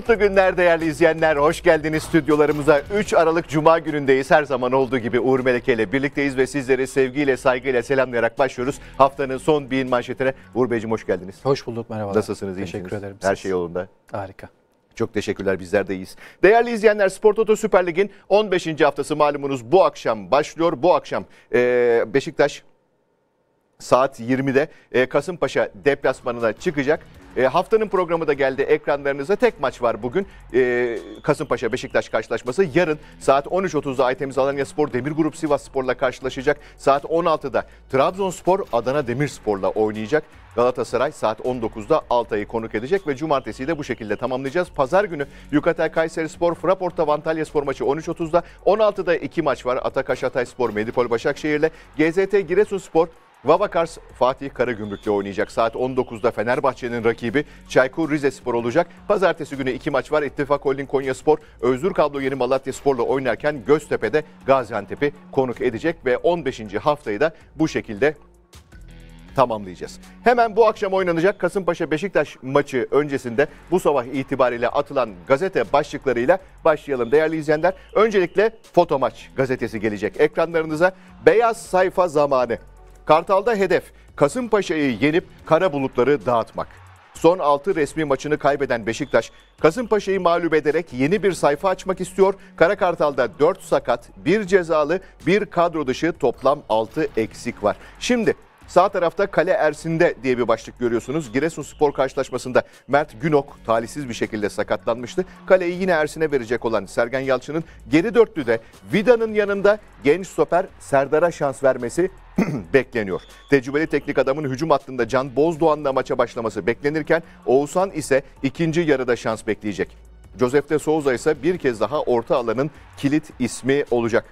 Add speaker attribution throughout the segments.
Speaker 1: Mutlu günler değerli izleyenler. Hoş geldiniz stüdyolarımıza. 3 Aralık Cuma günündeyiz. Her zaman olduğu gibi Uğur Meleke ile birlikteyiz ve sizleri sevgiyle, saygıyla selamlayarak başlıyoruz. Haftanın son bin manşetine. Uğur Beyciğim hoş geldiniz. Hoş bulduk merhaba. Nasılsınız? Teşekkür iyisiniz? ederim. Her siz. şey yolunda. Harika. Çok teşekkürler bizler de iyiyiz. Değerli izleyenler Spor Toto Süper Lig'in 15. haftası malumunuz bu akşam başlıyor. Bu akşam ee, Beşiktaş saat 20'de e, Kasımpaşa deplasmanına çıkacak. E, haftanın programı da geldi ekranlarınıza. Tek maç var bugün. E, Kasımpaşa Beşiktaş karşılaşması. Yarın saat 13.30'da Aytemiz Alanya Spor Demir Grup Sivas Spor'la karşılaşacak. Saat 16'da Trabzonspor Adana Demirspor'la oynayacak. Galatasaray saat 19'da Altay'ı konuk edecek ve cumartesiyi de bu şekilde tamamlayacağız. Pazar günü Yukatel Kayseri Spor, Fraport'ta Antalya Spor maçı 13.30'da. 16'da iki maç var. Atakaş Hatay Spor, Medipol Başakşehir'le. GZT Giresun Spor, Vavakars Fatih Karagümrük'le oynayacak. Saat 19'da Fenerbahçe'nin rakibi Çaykur Rizespor olacak. Pazartesi günü iki maç var. İttifak Holding Konyaspor, Özgür Kablo Yeni Malatya Spor'la oynarken Göztepe'de Gaziantep'i konuk edecek ve 15. haftayı da bu şekilde tamamlayacağız. Hemen bu akşam oynanacak Kasımpaşa Beşiktaş maçı öncesinde bu sabah itibariyle atılan gazete başlıklarıyla başlayalım değerli izleyenler. Öncelikle Foto Maç gazetesi gelecek ekranlarınıza. Beyaz sayfa zamanı Kartal'da hedef Kasımpaşa'yı yenip kara bulutları dağıtmak. Son 6 resmi maçını kaybeden Beşiktaş, Kasımpaşa'yı mağlup ederek yeni bir sayfa açmak istiyor. Karakartal'da 4 sakat, 1 cezalı, 1 kadro dışı toplam 6 eksik var. Şimdi Sağ tarafta Kale Ersin'de diye bir başlık görüyorsunuz. Giresun Spor karşılaşmasında Mert Günok talihsiz bir şekilde sakatlanmıştı. Kaleyi yine Ersin'e verecek olan Sergen Yalçın'ın geri de Vida'nın yanında genç stoper Serdar'a şans vermesi bekleniyor. Tecrübeli teknik adamın hücum hattında Can Bozdoğan'la maça başlaması beklenirken Oğuzhan ise ikinci yarıda şans bekleyecek. Josef de Souza ise bir kez daha orta alanın kilit ismi olacak.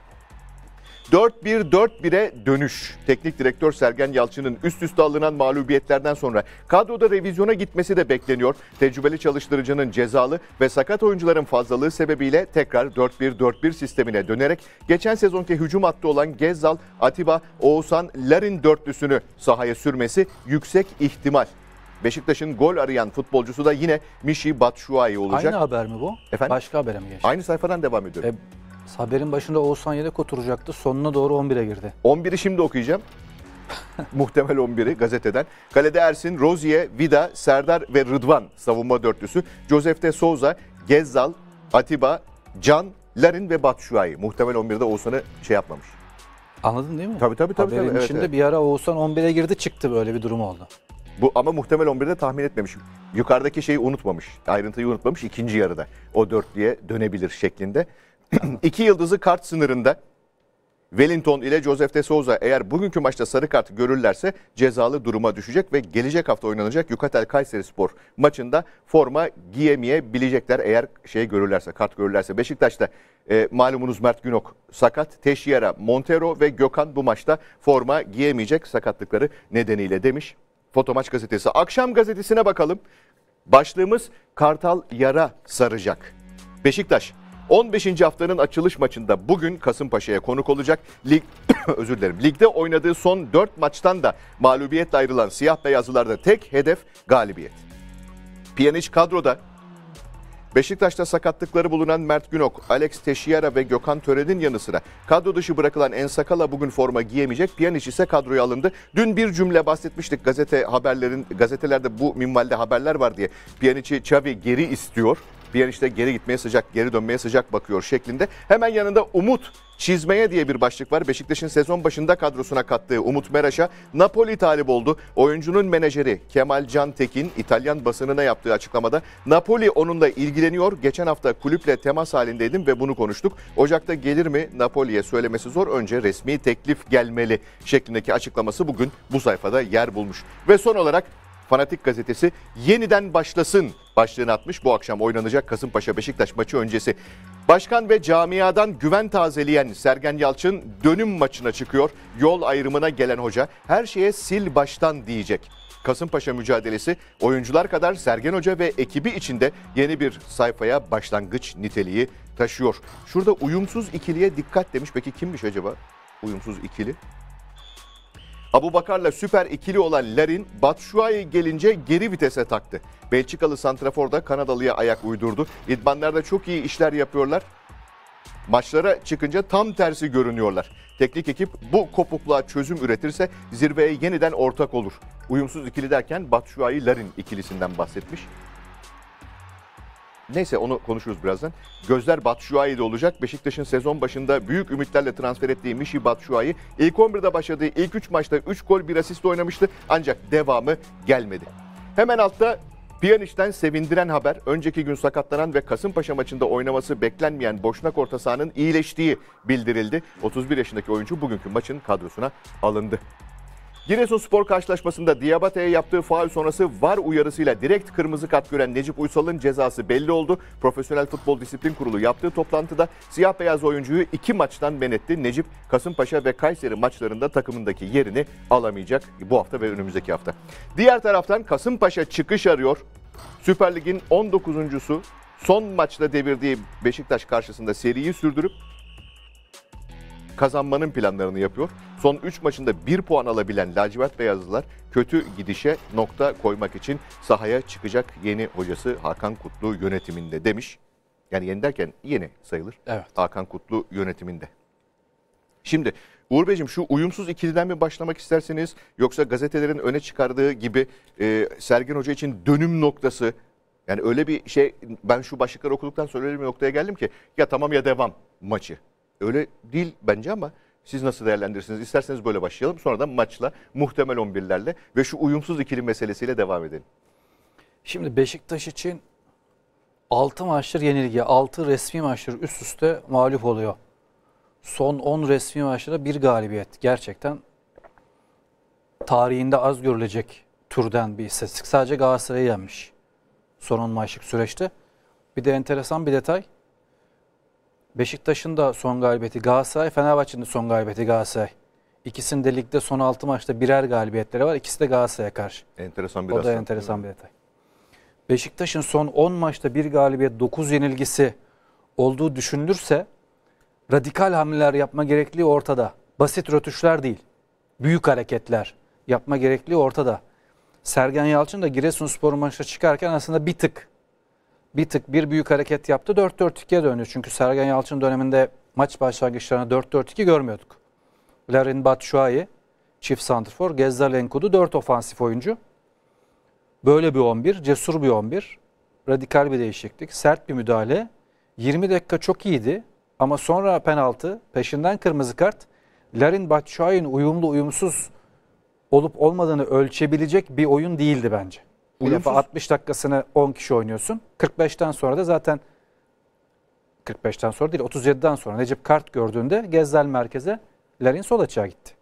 Speaker 1: 4-1-4-1'e dönüş. Teknik direktör Sergen Yalçın'ın üst üste alınan mağlubiyetlerden sonra kadroda revizyona gitmesi de bekleniyor. Tecrübeli çalıştırıcının cezalı ve sakat oyuncuların fazlalığı sebebiyle tekrar 4-1-4-1 sistemine dönerek geçen sezonki hücum hattı olan Gezzal, Atiba, Oğuzhan, Larin dörtlüsünü sahaya sürmesi yüksek ihtimal. Beşiktaş'ın gol arayan futbolcusu da yine Mişi Batshuayi olacak. Aynı haber
Speaker 2: mi bu? Efendim? Başka habere mi geçti?
Speaker 1: Aynı sayfadan devam ediyorum. E,
Speaker 2: Haberin başında Oğuzhan yedek oturacaktı. Sonuna doğru 11'e
Speaker 1: girdi. 11'i şimdi okuyacağım. Muhtemel 11'i gazeteden. Kalede Ersin, Rozier, Vida, Serdar ve Rıdvan savunma dörtlüsü. Josef de Souza, Gezzal, Atiba, Can, Larin ve Batshuayi. Muhtemel 11'de Oğuzhan'ı şey yapmamış. Anladın değil mi? Tabii tabii tabii. Haberin tabii. içinde evet,
Speaker 2: bir ara Oğuzhan 11'e girdi çıktı böyle bir durum oldu.
Speaker 1: Bu ama muhtemel 11'de tahmin etmemiş. Yukarıdaki şeyi unutmamış. Ayrıntıyı unutmamış ikinci yarıda. O dörtlüye dönebilir şeklinde. İki yıldızı kart sınırında Wellington ile Josef de Souza eğer bugünkü maçta sarı kart görürlerse cezalı duruma düşecek ve gelecek hafta oynanacak Yukatel Kayseri Spor maçında forma giyemeyebilecekler eğer şey görürlerse kart görürlerse. Beşiktaş'ta e, malumunuz Mert Günok sakat, Teşyera, Montero ve Gökhan bu maçta forma giyemeyecek sakatlıkları nedeniyle demiş. Fotomaç gazetesi. Akşam gazetesine bakalım. Başlığımız Kartal yara saracak. Beşiktaş 15. haftanın açılış maçında bugün Kasımpaşa'ya konuk olacak. Lig özür dilerim. Ligde oynadığı son 4 maçtan da mağlubiyetle ayrılan siyah beyazlılarda tek hedef galibiyet. Pjanic kadroda Beşiktaş'ta sakatlıkları bulunan Mert Günok, Alex Teixeira ve Gökhan Tören'in yanı sıra kadro dışı bırakılan Ensakala bugün forma giyemeyecek. Pjanic ise kadroya alındı. Dün bir cümle bahsetmiştik gazete haberlerin gazetelerde bu minvalde haberler var diye. Pjanic'i Xavi geri istiyor bir yer işte geri gitmeye sıcak, geri dönmeye sıcak bakıyor şeklinde. Hemen yanında Umut çizmeye diye bir başlık var. Beşiktaş'ın sezon başında kadrosuna kattığı Umut Meraş'a Napoli talip oldu. Oyuncunun menajeri Kemal Can Tekin İtalyan basınına yaptığı açıklamada Napoli onunla ilgileniyor. Geçen hafta kulüple temas halindeydim ve bunu konuştuk. Ocak'ta gelir mi Napoli'ye söylemesi zor. Önce resmi teklif gelmeli şeklindeki açıklaması bugün bu sayfada yer bulmuş. Ve son olarak Fanatik gazetesi yeniden başlasın başlığını atmış. Bu akşam oynanacak Kasımpaşa Beşiktaş maçı öncesi. Başkan ve camiadan güven tazeleyen Sergen Yalçın dönüm maçına çıkıyor. Yol ayrımına gelen hoca her şeye sil baştan diyecek. Kasımpaşa mücadelesi oyuncular kadar Sergen Hoca ve ekibi içinde yeni bir sayfaya başlangıç niteliği taşıyor. Şurada uyumsuz ikiliye dikkat demiş. Peki kimmiş acaba uyumsuz ikili? Abu Bakar'la süper ikili olan Larin, Batshuayi gelince geri vitese taktı. Belçikalı Santrafor da Kanadalı'ya ayak uydurdu. İdmanlarda çok iyi işler yapıyorlar. Maçlara çıkınca tam tersi görünüyorlar. Teknik ekip bu kopukluğa çözüm üretirse zirveye yeniden ortak olur. Uyumsuz ikili derken Batshuayi Larin ikilisinden bahsetmiş. Neyse onu konuşuruz birazdan. Gözler Batshuayi'de olacak. Beşiktaş'ın sezon başında büyük ümitlerle transfer ettiği Mişi Batshuayi ilk 11'de başladığı ilk 3 maçta 3 gol 1 asist oynamıştı. Ancak devamı gelmedi. Hemen altta Piyanic'ten sevindiren haber, önceki gün sakatlanan ve Kasımpaşa maçında oynaması beklenmeyen Boşnak orta sahanın iyileştiği bildirildi. 31 yaşındaki oyuncu bugünkü maçın kadrosuna alındı. Giresunspor karşılaşmasında Diabate'ye yaptığı faul sonrası VAR uyarısıyla direkt kırmızı kart gören Necip Uysal'ın cezası belli oldu. Profesyonel Futbol Disiplin Kurulu yaptığı toplantıda siyah beyaz oyuncuyu iki maçtan men etti. Necip Kasımpaşa ve Kayseri maçlarında takımındaki yerini alamayacak bu hafta ve önümüzdeki hafta. Diğer taraftan Kasımpaşa çıkış arıyor. Süper Lig'in 19.sü son maçta devirdiği Beşiktaş karşısında seriyi sürdürüp kazanmanın planlarını yapıyor. Son 3 maçında 1 puan alabilen lacivert beyazlılar kötü gidişe nokta koymak için sahaya çıkacak yeni hocası Hakan Kutlu yönetiminde demiş. Yani yeni derken yeni sayılır. Evet. Hakan Kutlu yönetiminde. Şimdi Uğur Beyciğim şu uyumsuz ikiliden mi başlamak isterseniz yoksa gazetelerin öne çıkardığı gibi e, Sergen Hoca için dönüm noktası yani öyle bir şey ben şu başlıkları okuduktan sonra öyle bir noktaya geldim ki ya tamam ya devam maçı öyle değil bence ama siz nasıl değerlendirirsiniz? İsterseniz böyle başlayalım. Sonra da maçla, muhtemel 11'lerle ve şu uyumsuz ikili meselesiyle devam edelim. Şimdi Beşiktaş için 6 maçtır yenilgi,
Speaker 2: 6 resmi maçtır üst üste mağlup oluyor. Son 10 resmi maçta bir galibiyet. Gerçekten tarihinde az görülecek türden bir istatistik. Sadece Galatasaray'ı yenmiş son 10 maçlık süreçte. Bir de enteresan bir detay. Beşiktaş'ın da son galibiyeti Galatasaray, Fenerbahçe'nin de son galibiyeti Galatasaray. İkisinin de ligde son 6 maçta birer galibiyetleri var. İkisi de Galatasaray'a karşı.
Speaker 1: Enteresan bir O da enteresan bir detay.
Speaker 2: Beşiktaş'ın son 10 maçta bir galibiyet 9 yenilgisi olduğu düşünülürse radikal hamleler yapma gerekliliği ortada. Basit rötuşlar değil. Büyük hareketler yapma gerekliliği ortada. Sergen Yalçın da Giresunspor maçına çıkarken aslında bir tık bir tık bir büyük hareket yaptı. 4-4-2'ye döndü. Çünkü Sergen Yalçın döneminde maç başlangıçlarına 4-4-2 görmüyorduk. Larin Batshuayi çift santrfor, Gezzal Enkudu 4 ofansif oyuncu. Böyle bir 11, cesur bir 11. Radikal bir değişiklik, sert bir müdahale. 20 dakika çok iyiydi ama sonra penaltı, peşinden kırmızı kart. Larin Batshuayi'nin uyumlu uyumsuz olup olmadığını ölçebilecek bir oyun değildi bence. Bu Uyumsuz. defa 60 dakikasını 10 kişi oynuyorsun. 45'ten sonra da zaten 45'ten sonra değil 37'den sonra Necip Kart gördüğünde Gezzel merkeze Lerin sol açığa
Speaker 1: gitti.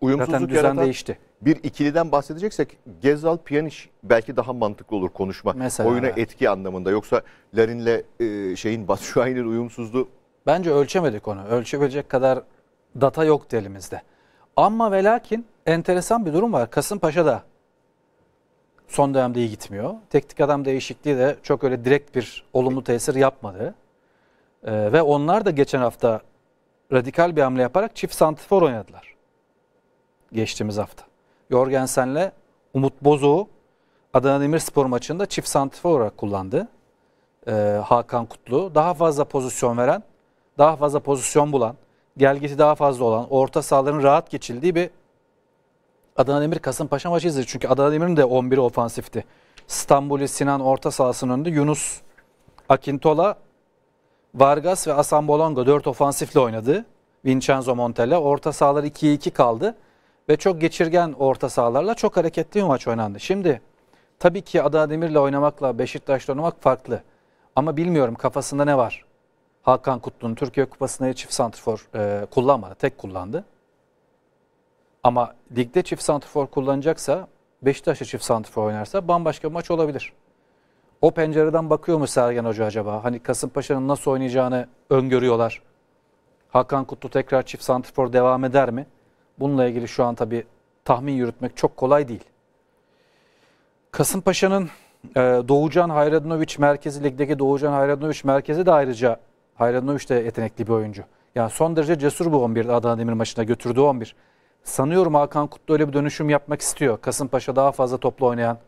Speaker 1: Uyumsuzluk zaten düzen yaratan değişti. bir ikiliden bahsedeceksek Gezzal Pjanic belki daha mantıklı olur konuşma. Mesela. Oyuna etki anlamında. Yoksa Lerin'le e, şeyin Batshuayi'nin uyumsuzluğu Bence ölçemedik onu. Ölçebilecek kadar data yok elimizde.
Speaker 2: Ama ve lakin enteresan bir durum var. Kasımpaşa'da son dönemde iyi gitmiyor. Teknik adam değişikliği de çok öyle direkt bir olumlu tesir yapmadı. Ee, ve onlar da geçen hafta radikal bir hamle yaparak çift santifor oynadılar. Geçtiğimiz hafta. Jorgensen'le Umut Bozoğu Adana Demirspor maçında çift santifor olarak kullandı. Ee, Hakan Kutlu daha fazla pozisyon veren, daha fazla pozisyon bulan, gelgiti daha fazla olan, orta sahaların rahat geçildiği bir Adana Demir Kasımpaşa maçı izledik. Çünkü Adana Demir'in de 11 ofansifti. İstanbul'u Sinan orta sahasının önünde Yunus, Akintola, Vargas ve Asan Bolonga 4 ofansifle oynadı. Vincenzo Montella. Orta sahalar 2'ye 2 kaldı. Ve çok geçirgen orta sahalarla çok hareketli bir maç oynandı. Şimdi tabii ki Adana Demir'le oynamakla Beşiktaş'la oynamak farklı. Ama bilmiyorum kafasında ne var. Hakan Kutlu'nun Türkiye Kupası'nda çift santrfor e, kullanmadı. Tek kullandı. Ama ligde çift santrfor kullanacaksa Beşiktaş'a çift santrfor oynarsa bambaşka bir maç olabilir. O pencereden bakıyor mu Sergen Hoca acaba? Hani Kasımpaşa'nın nasıl oynayacağını öngörüyorlar. Hakan Kutlu tekrar çift santrfor devam eder mi? Bununla ilgili şu an tabii tahmin yürütmek çok kolay değil. Kasımpaşa'nın e, Doğucan Hayradinoviç merkezi, ligdeki Doğucan Hayradinoviç merkezi de ayrıca Hayradinoviç de yetenekli bir oyuncu. Yani son derece cesur bu 11 Adana Demir maçına götürdüğü 11. Sanıyorum Hakan Kutlu öyle bir dönüşüm yapmak istiyor. Kasımpaşa daha fazla toplu oynayan,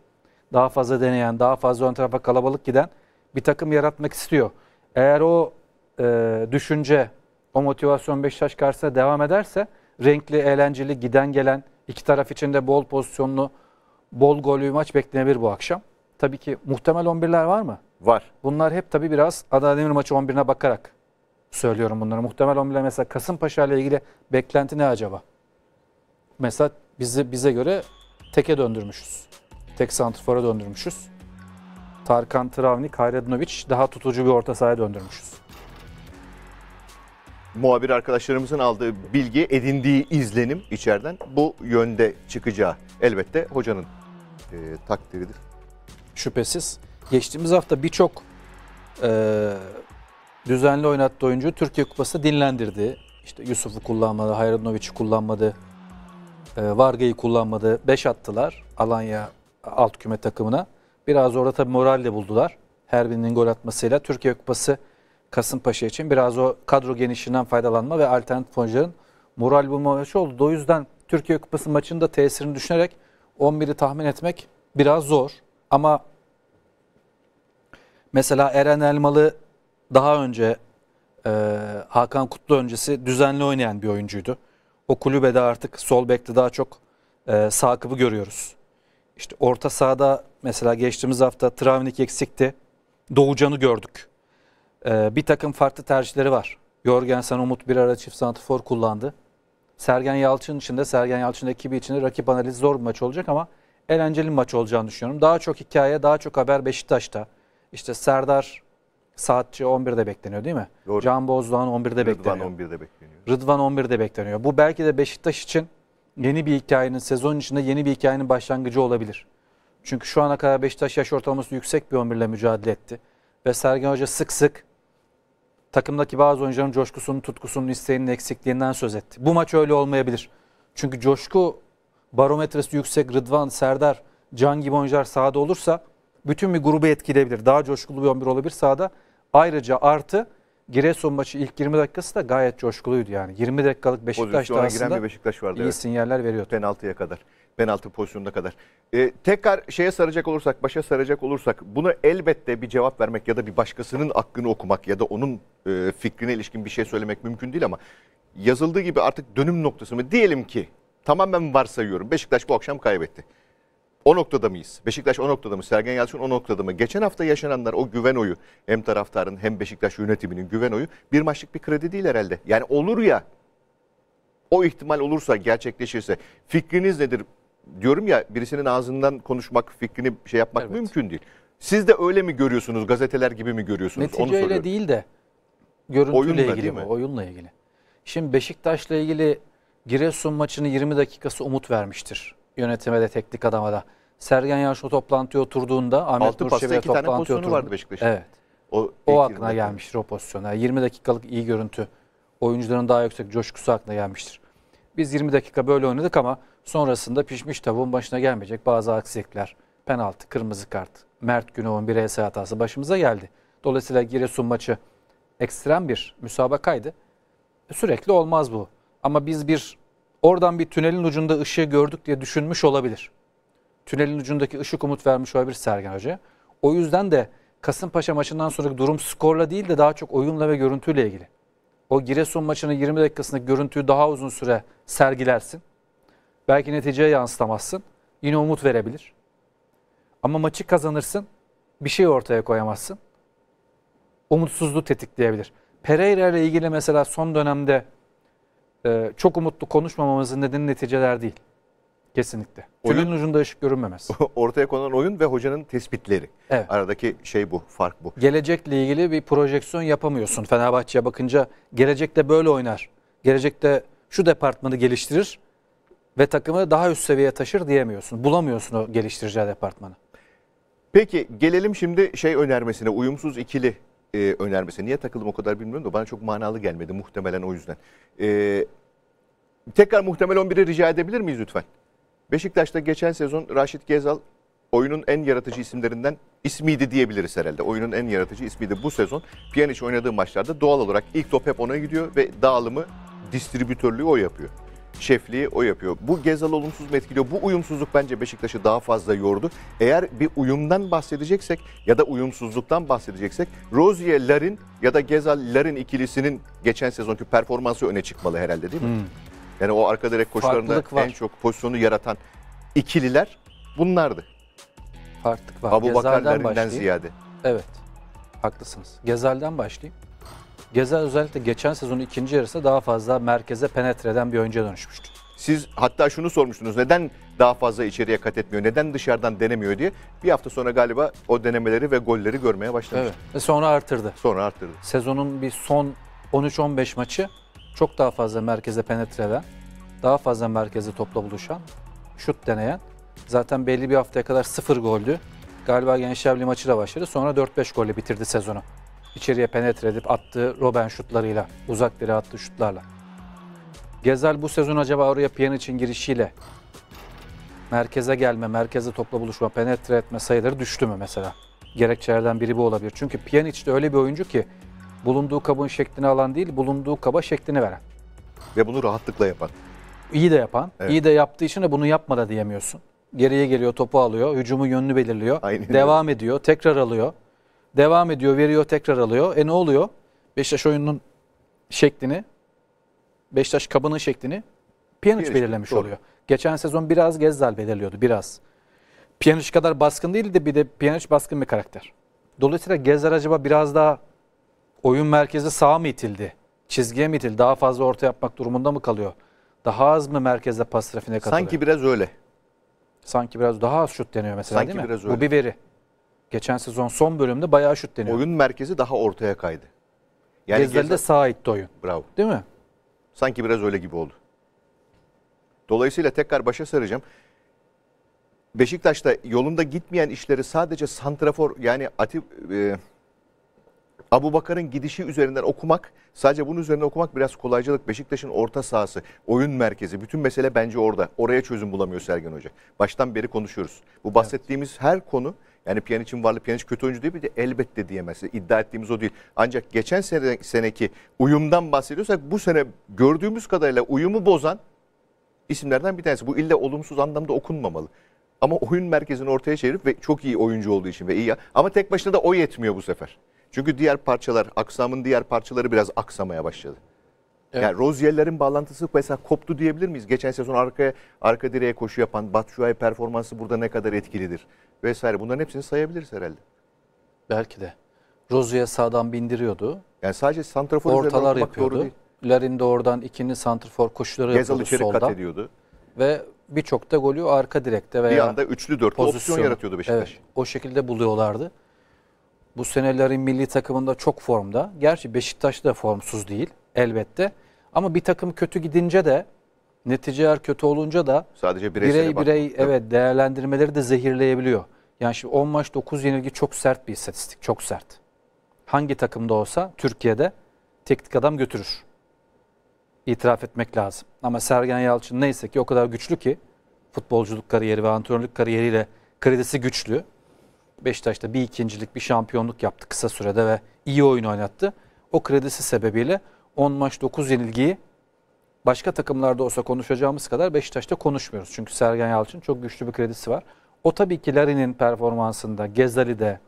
Speaker 2: daha fazla deneyen, daha fazla ön tarafa kalabalık giden bir takım yaratmak istiyor. Eğer o e, düşünce, o motivasyon Beşiktaş karşısında devam ederse renkli, eğlenceli, giden gelen, iki taraf içinde bol pozisyonlu, bol golü maç beklenebilir bu akşam. Tabii ki muhtemel 11'ler var mı? Var. Bunlar hep tabii biraz Adana Demir maçı 11'ine bakarak söylüyorum bunları. Muhtemel 11'ler mesela Kasımpaşa ile ilgili beklenti ne acaba? mesela bizi bize göre teke döndürmüşüz. Tek santrfora döndürmüşüz. Tarkan Travnik, Hayredinovic daha tutucu bir orta sahaya döndürmüşüz.
Speaker 1: Muhabir arkadaşlarımızın aldığı bilgi, edindiği izlenim içeriden bu yönde çıkacağı elbette hocanın e, takdiridir. Şüphesiz. Geçtiğimiz hafta birçok e,
Speaker 2: düzenli oynattığı oyuncu Türkiye Kupası dinlendirdi. İşte Yusuf'u kullanmadı, Hayranovic'i kullanmadı. Ee, Varga'yı kullanmadı. 5 attılar Alanya alt küme takımına. Biraz orada tabii moral de buldular. Her birinin gol atmasıyla. Türkiye Kupası Kasımpaşa için biraz o kadro genişliğinden faydalanma ve alternatif oyuncuların moral bulma maçı oldu. O yüzden Türkiye Kupası maçında da tesirini düşünerek 11'i tahmin etmek biraz zor. Ama mesela Eren Elmalı daha önce e, Hakan Kutlu öncesi düzenli oynayan bir oyuncuydu o kulübede artık sol bekte daha çok e, sağ kıvı görüyoruz. İşte orta sahada mesela geçtiğimiz hafta Travnik eksikti. Doğucan'ı gördük. E, bir takım farklı tercihleri var. Jorgensen Umut bir ara çift santifor kullandı. Sergen Yalçın için de Sergen Yalçın ekibi için de rakip analizi zor bir maç olacak ama eğlenceli bir maç olacağını düşünüyorum. Daha çok hikaye, daha çok haber Beşiktaş'ta. İşte Serdar Saatçi 11'de bekleniyor değil mi? Doğru. Can Bozdoğan 11'de Rıdvan bekleniyor. 11'de bekleniyor. Rıdvan 11'de bekleniyor. Bu belki de Beşiktaş için yeni bir hikayenin, sezon içinde yeni bir hikayenin başlangıcı olabilir. Çünkü şu ana kadar Beşiktaş yaş ortalaması yüksek bir 11 ile mücadele etti. Ve Sergen Hoca sık sık takımdaki bazı oyuncuların coşkusunun, tutkusunun, isteğinin eksikliğinden söz etti. Bu maç öyle olmayabilir. Çünkü coşku barometresi yüksek Rıdvan, Serdar, Can gibi oyuncular sahada olursa bütün bir grubu etkileyebilir. Daha coşkulu bir 11 olabilir sahada. Ayrıca artı
Speaker 1: Giresun maçı ilk 20 dakikası da gayet coşkuluydu yani. 20 dakikalık Beşiktaş'ta aslında giren bir Beşiktaş vardı, iyi evet. sinyaller veriyordu. Penaltıya kadar. Penaltı pozisyonuna kadar. Ee, tekrar şeye saracak olursak, başa saracak olursak bunu elbette bir cevap vermek ya da bir başkasının aklını okumak ya da onun e, fikrine ilişkin bir şey söylemek mümkün değil ama yazıldığı gibi artık dönüm noktası mı? Diyelim ki tamamen varsayıyorum Beşiktaş bu akşam kaybetti. O noktada mıyız? Beşiktaş o noktada mı? Sergen Yalçın o noktada mı? Geçen hafta yaşananlar o güven oyu hem taraftarın hem Beşiktaş yönetiminin güven oyu bir maçlık bir kredi değil herhalde. Yani olur ya o ihtimal olursa gerçekleşirse fikriniz nedir? Diyorum ya birisinin ağzından konuşmak fikrini şey yapmak evet. mümkün değil. Siz de öyle mi görüyorsunuz? Gazeteler gibi mi görüyorsunuz? Neticeyle Onu soruyorum. değil de görüntüyle Oyunla, ilgili mi?
Speaker 2: Oyunla ilgili. Şimdi Beşiktaş'la ilgili Giresun maçını 20 dakikası umut vermiştir yönetime de teknik adama da. Sergen Yalçın o toplantıya oturduğunda Ahmet Altı Nurşevi'ye iki tane toplantıya pozisyonu oturdu. vardı Beşiktaş'ın. Evet. O, O aklına 20 gelmiştir o pozisyona. 20 dakikalık iyi görüntü. Oyuncuların daha yüksek coşkusu aklına gelmiştir. Biz 20 dakika böyle oynadık ama sonrasında pişmiş tavuğun başına gelmeyecek bazı aksilikler. Penaltı, kırmızı kart, Mert Günov'un bireysel hatası başımıza geldi. Dolayısıyla Giresun maçı ekstrem bir müsabakaydı. Sürekli olmaz bu. Ama biz bir Oradan bir tünelin ucunda ışığı gördük diye düşünmüş olabilir. Tünelin ucundaki ışık umut vermiş olabilir Sergen Hoca. O yüzden de Kasımpaşa maçından sonraki durum skorla değil de daha çok oyunla ve görüntüyle ilgili. O Giresun maçının 20 dakikasındaki görüntüyü daha uzun süre sergilersin. Belki neticeye yansıtamazsın. Yine umut verebilir. Ama maçı kazanırsın. Bir şey ortaya koyamazsın. Umutsuzluğu tetikleyebilir. Pereira ile ilgili mesela son dönemde ee, çok umutlu konuşmamamızın nedeni neticeler değil. Kesinlikle. Oyun, ucunda ışık görünmemez. Ortaya konan oyun ve hocanın tespitleri. Evet. Aradaki şey bu, fark bu. Gelecekle ilgili bir projeksiyon yapamıyorsun Fenerbahçe'ye bakınca. Gelecekte böyle oynar. Gelecekte şu departmanı geliştirir ve takımı daha üst seviyeye taşır diyemiyorsun. Bulamıyorsun o geliştireceği departmanı.
Speaker 1: Peki gelelim şimdi şey önermesine, uyumsuz ikili e, önermesi. Niye takıldım o kadar bilmiyorum da bana çok manalı gelmedi muhtemelen o yüzden. E, tekrar muhtemel 11'i rica edebilir miyiz lütfen? Beşiktaş'ta geçen sezon Raşit Gezal oyunun en yaratıcı isimlerinden ismiydi diyebiliriz herhalde. Oyunun en yaratıcı ismiydi bu sezon. Pjanic oynadığı maçlarda doğal olarak ilk top hep ona gidiyor ve dağılımı distribütörlüğü o yapıyor şefliği o yapıyor. Bu Gezal olumsuz mu etkiliyor? Bu uyumsuzluk bence Beşiktaş'ı daha fazla yordu. Eğer bir uyumdan bahsedeceksek ya da uyumsuzluktan bahsedeceksek Rozier Larin ya da Gezal Larin ikilisinin geçen sezonki performansı öne çıkmalı herhalde değil mi? Hmm. Yani o arka direk koşularında en çok pozisyonu yaratan ikililer bunlardı. Farklılık var. Abu Bakar Larin'den ziyade.
Speaker 2: Evet. Haklısınız. Gezal'den başlayayım.
Speaker 1: Gezer özellikle geçen sezonun ikinci yarısı daha fazla merkeze penetre eden bir oyuncuya dönüşmüştü. Siz hatta şunu sormuştunuz. Neden daha fazla içeriye kat etmiyor? Neden dışarıdan denemiyor diye. Bir hafta sonra galiba o denemeleri ve golleri görmeye başlamış. Evet.
Speaker 2: Ve sonra artırdı. Sonra artırdı. Sezonun bir son 13-15 maçı çok daha fazla merkeze penetre eden, daha fazla merkeze topla buluşan, şut deneyen. Zaten belli bir haftaya kadar sıfır goldü. Galiba Gençler Birliği maçıyla başladı. Sonra 4-5 golle bitirdi sezonu içeriye penetre edip attığı Robben şutlarıyla, uzak direğe attığı şutlarla. Gezel bu sezon acaba oraya için girişiyle merkeze gelme, merkeze topla buluşma, penetre etme sayıları düştü mü mesela? Gerekçelerden biri bu olabilir. Çünkü Pjanic de öyle bir oyuncu ki bulunduğu kabın şeklini alan değil, bulunduğu kaba şeklini veren. Ve bunu rahatlıkla yapan. İyi de yapan. Evet. iyi de yaptığı için de bunu yapma da diyemiyorsun. Geriye geliyor, topu alıyor, hücumu yönünü belirliyor. Aynen. Devam ediyor, tekrar alıyor. Devam ediyor, veriyor, tekrar alıyor. E ne oluyor? Beşiktaş oyunun şeklini, Beşiktaş kabının şeklini Pjanic belirlemiş doğru. oluyor. Geçen sezon biraz Gezdal belirliyordu, biraz. Pjanic kadar baskın değildi de bir de Pjanic baskın bir karakter. Dolayısıyla Gezdal acaba biraz daha oyun merkezi sağa mı itildi? Çizgiye mi itildi? Daha fazla orta yapmak durumunda mı kalıyor? Daha az mı merkezde pas trafiğine katılıyor? Sanki biraz öyle. Sanki biraz daha az şut deniyor mesela Sanki değil mi? Biraz öyle. Bu
Speaker 1: bir veri. Geçen sezon son bölümde bayağı şut deniyor. Oyun merkezi daha ortaya kaydı. Yani Gezdel'de Gezden... sağa itti oyun. Bravo. Değil mi? Sanki biraz öyle gibi oldu. Dolayısıyla tekrar başa saracağım. Beşiktaş'ta yolunda gitmeyen işleri sadece santrafor yani Ati, e, Abu Bakar'ın gidişi üzerinden okumak, sadece bunun üzerinden okumak biraz kolaycılık. Beşiktaş'ın orta sahası, oyun merkezi, bütün mesele bence orada. Oraya çözüm bulamıyor Sergen Hoca. Baştan beri konuşuyoruz. Bu bahsettiğimiz evet. her konu yani Pjanic'in varlığı Pjanic kötü oyuncu değil bir de elbette diyemezsin. İddia ettiğimiz o değil. Ancak geçen sene, seneki uyumdan bahsediyorsak bu sene gördüğümüz kadarıyla uyumu bozan isimlerden bir tanesi. Bu illa olumsuz anlamda okunmamalı. Ama oyun merkezini ortaya çevirip ve çok iyi oyuncu olduğu için ve iyi Ama tek başına da o yetmiyor bu sefer. Çünkü diğer parçalar, aksamın diğer parçaları biraz aksamaya başladı. Evet. Yani Rozier'lerin bağlantısı mesela koptu diyebilir miyiz? Geçen sezon arkaya arka direğe koşu yapan Batshuayi performansı burada ne kadar etkilidir vesaire. Bunların hepsini sayabiliriz herhalde. Belki de. Rozier
Speaker 2: sağdan bindiriyordu. Yani sadece santrafor ortalar yapıyordu. Larin de oradan ikinin santrafor koşuları Gezal yapıyordu soldan. kat ediyordu. Ve birçok da golü arka direkte veya bir anda üçlü dörtlü pozisyon yaratıyordu Beşiktaş. Evet, o şekilde buluyorlardı. Bu senelerin milli takımında çok formda. Gerçi Beşiktaş da formsuz değil elbette. Ama bir takım kötü gidince de neticeler kötü olunca da
Speaker 1: sadece birey bakma. birey evet
Speaker 2: değerlendirmeleri de zehirleyebiliyor. Yani şimdi 10 maç 9 yenilgi çok sert bir istatistik, çok sert. Hangi takımda olsa Türkiye'de teknik adam götürür. İtiraf etmek lazım. Ama Sergen Yalçın neyse ki o kadar güçlü ki futbolculuk kariyeri ve antrenörlük kariyeriyle kredisi güçlü. Beşiktaş'ta bir ikincilik, bir şampiyonluk yaptı kısa sürede ve iyi oyun oynattı. O kredisi sebebiyle 10 maç 9 yenilgiyi başka takımlarda olsa konuşacağımız kadar Beşiktaş'ta konuşmuyoruz. Çünkü Sergen Yalçın çok güçlü bir kredisi var. O tabii ki Larin'in performansında, Gezzali'de,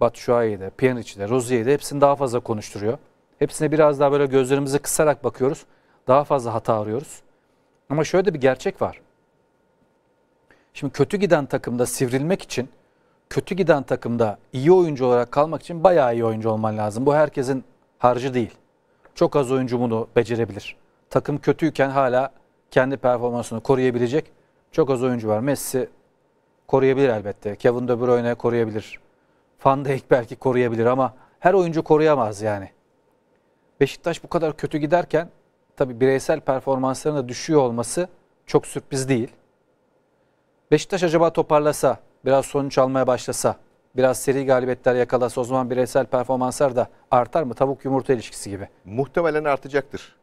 Speaker 2: Batshuayi'de, Pjanic'de, Rozier'de hepsini daha fazla konuşturuyor. Hepsine biraz daha böyle gözlerimizi kısarak bakıyoruz. Daha fazla hata arıyoruz. Ama şöyle de bir gerçek var. Şimdi kötü giden takımda sivrilmek için, kötü giden takımda iyi oyuncu olarak kalmak için bayağı iyi oyuncu olman lazım. Bu herkesin harcı değil çok az oyuncu bunu becerebilir. Takım kötüyken hala kendi performansını koruyabilecek çok az oyuncu var. Messi koruyabilir elbette. Kevin De Bruyne koruyabilir. Van Dijk belki koruyabilir ama her oyuncu koruyamaz yani. Beşiktaş bu kadar kötü giderken tabi bireysel performansların düşüyor olması çok sürpriz değil. Beşiktaş acaba toparlasa, biraz sonuç almaya başlasa biraz seri galibiyetler yakalasa o zaman bireysel performanslar da artar mı? Tavuk
Speaker 1: yumurta ilişkisi gibi. Muhtemelen artacaktır.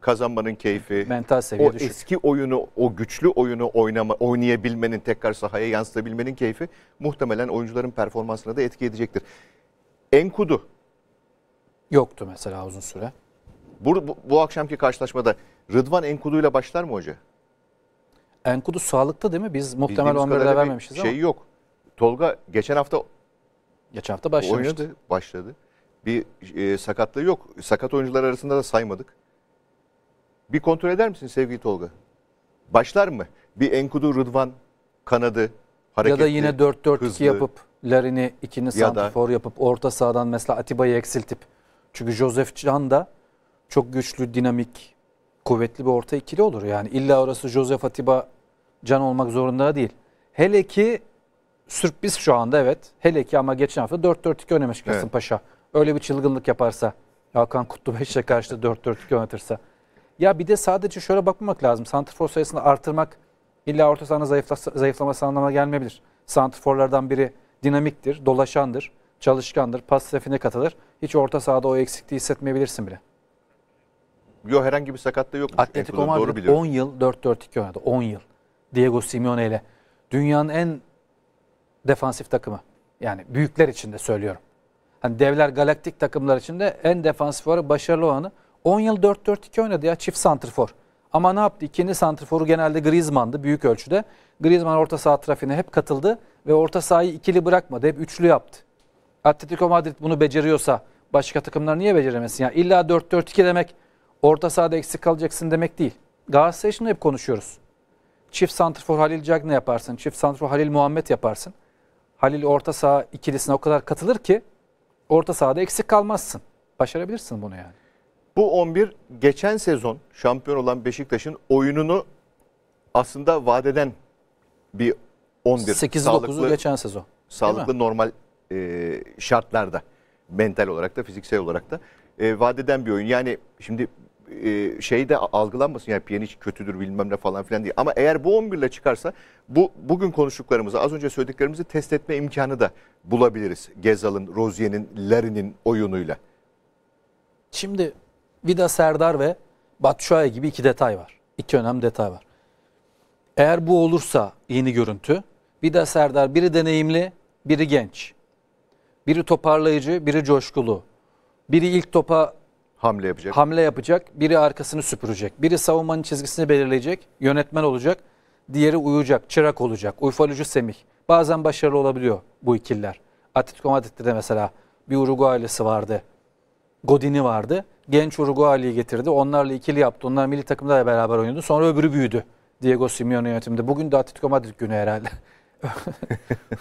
Speaker 1: Kazanmanın keyfi, mental seviye o düşük. eski oyunu, o güçlü oyunu oynama, oynayabilmenin, tekrar sahaya yansıtabilmenin keyfi muhtemelen oyuncuların performansına da etki edecektir. Enkudu yoktu mesela uzun süre. Bu, bu, bu akşamki karşılaşmada Rıdvan Enkudu ile başlar mı hoca? Enkudu sağlıklı değil mi? Biz muhtemelen 11'de vermemişiz şey ama. Şey yok. Tolga geçen hafta Geçen hafta başlamıştı. Oynadı, başladı. Bir e, sakatlığı yok. Sakat oyuncular arasında da saymadık. Bir kontrol eder misin sevgili Tolga? Başlar mı? Bir Enkudu Rıdvan kanadı hareketli, Ya da yine 4-4-2 yapıp
Speaker 2: Larin'i ikini santifor da, yapıp orta sahadan mesela Atiba'yı eksiltip. Çünkü Josef Can da çok güçlü, dinamik, kuvvetli bir orta ikili olur. Yani illa orası Josef Atiba Can olmak zorunda değil. Hele ki sürpriz şu anda evet. Hele ki ama geçen hafta 4-4-2 oynamış Kasımpaşa. Evet. Öyle bir çılgınlık yaparsa. Hakan Kutlu 5'e karşıda 4-4-2 oynatırsa. Ya bir de sadece şöyle bakmamak lazım. Santrfor sayısını artırmak illa orta sahada zayıflaması anlamına gelmeyebilir. Santrforlardan biri dinamiktir, dolaşandır, çalışkandır, pas trafiğine katılır. Hiç orta sahada o eksikliği
Speaker 1: hissetmeyebilirsin bile. Yok herhangi bir sakatlığı yok. Atletico Madrid 10
Speaker 2: yıl 4-4-2 oynadı. 10 yıl. Diego Simeone ile. Dünyanın en defansif takımı. Yani büyükler için de söylüyorum. Hani devler galaktik takımlar içinde en defansif olarak başarılı olanı 10 yıl 4-4-2 oynadı ya çift santrfor. Ama ne yaptı? İkinci santrforu genelde Griezmann'dı büyük ölçüde. Griezmann orta saha trafiğine hep katıldı ve orta sahayı ikili bırakmadı. Hep üçlü yaptı. Atletico Madrid bunu beceriyorsa başka takımlar niye beceremesin? Yani illa 4-4-2 demek orta sahada eksik kalacaksın demek değil. Galatasaray için hep konuşuyoruz. Çift santrfor Halil Cagna yaparsın. Çift santrfor Halil Muhammed yaparsın. Halil orta saha ikilisine o kadar katılır ki orta sahada eksik kalmazsın. Başarabilirsin
Speaker 1: bunu yani. Bu 11 geçen sezon şampiyon olan Beşiktaş'ın oyununu aslında vadeden bir 11. 8'i 9'u geçen sezon. Sağlıklı normal e, şartlarda mental olarak da fiziksel olarak da e, vadeden bir oyun. Yani şimdi e, şeyde algılanmasın yani Pjanic kötüdür bilmem ne falan filan değil. Ama eğer bu 11 ile çıkarsa bu bugün konuştuklarımızı az önce söylediklerimizi test etme imkanı da bulabiliriz. Gezal'ın, Rozier'in, Larin'in oyunuyla.
Speaker 2: Şimdi Vida Serdar ve Batshuayi gibi iki detay var. İki önemli detay var. Eğer bu olursa yeni görüntü Vida Serdar biri deneyimli, biri genç. Biri toparlayıcı, biri coşkulu. Biri ilk topa Hamle yapacak. Hamle yapacak. Biri arkasını süpürecek. Biri savunmanın çizgisini belirleyecek. Yönetmen olacak. Diğeri uyuyacak. Çırak olacak. Uyfalıcı Semih. Bazen başarılı olabiliyor bu ikiller. Atletico Madrid'de de mesela bir Uruguaylısı vardı. Godin'i vardı. Genç Uruguaylı'yı getirdi. Onlarla ikili yaptı. Onlar milli takımda da beraber oynadı. Sonra öbürü büyüdü. Diego Simeone yönetiminde. Bugün de Atletico Madrid günü herhalde.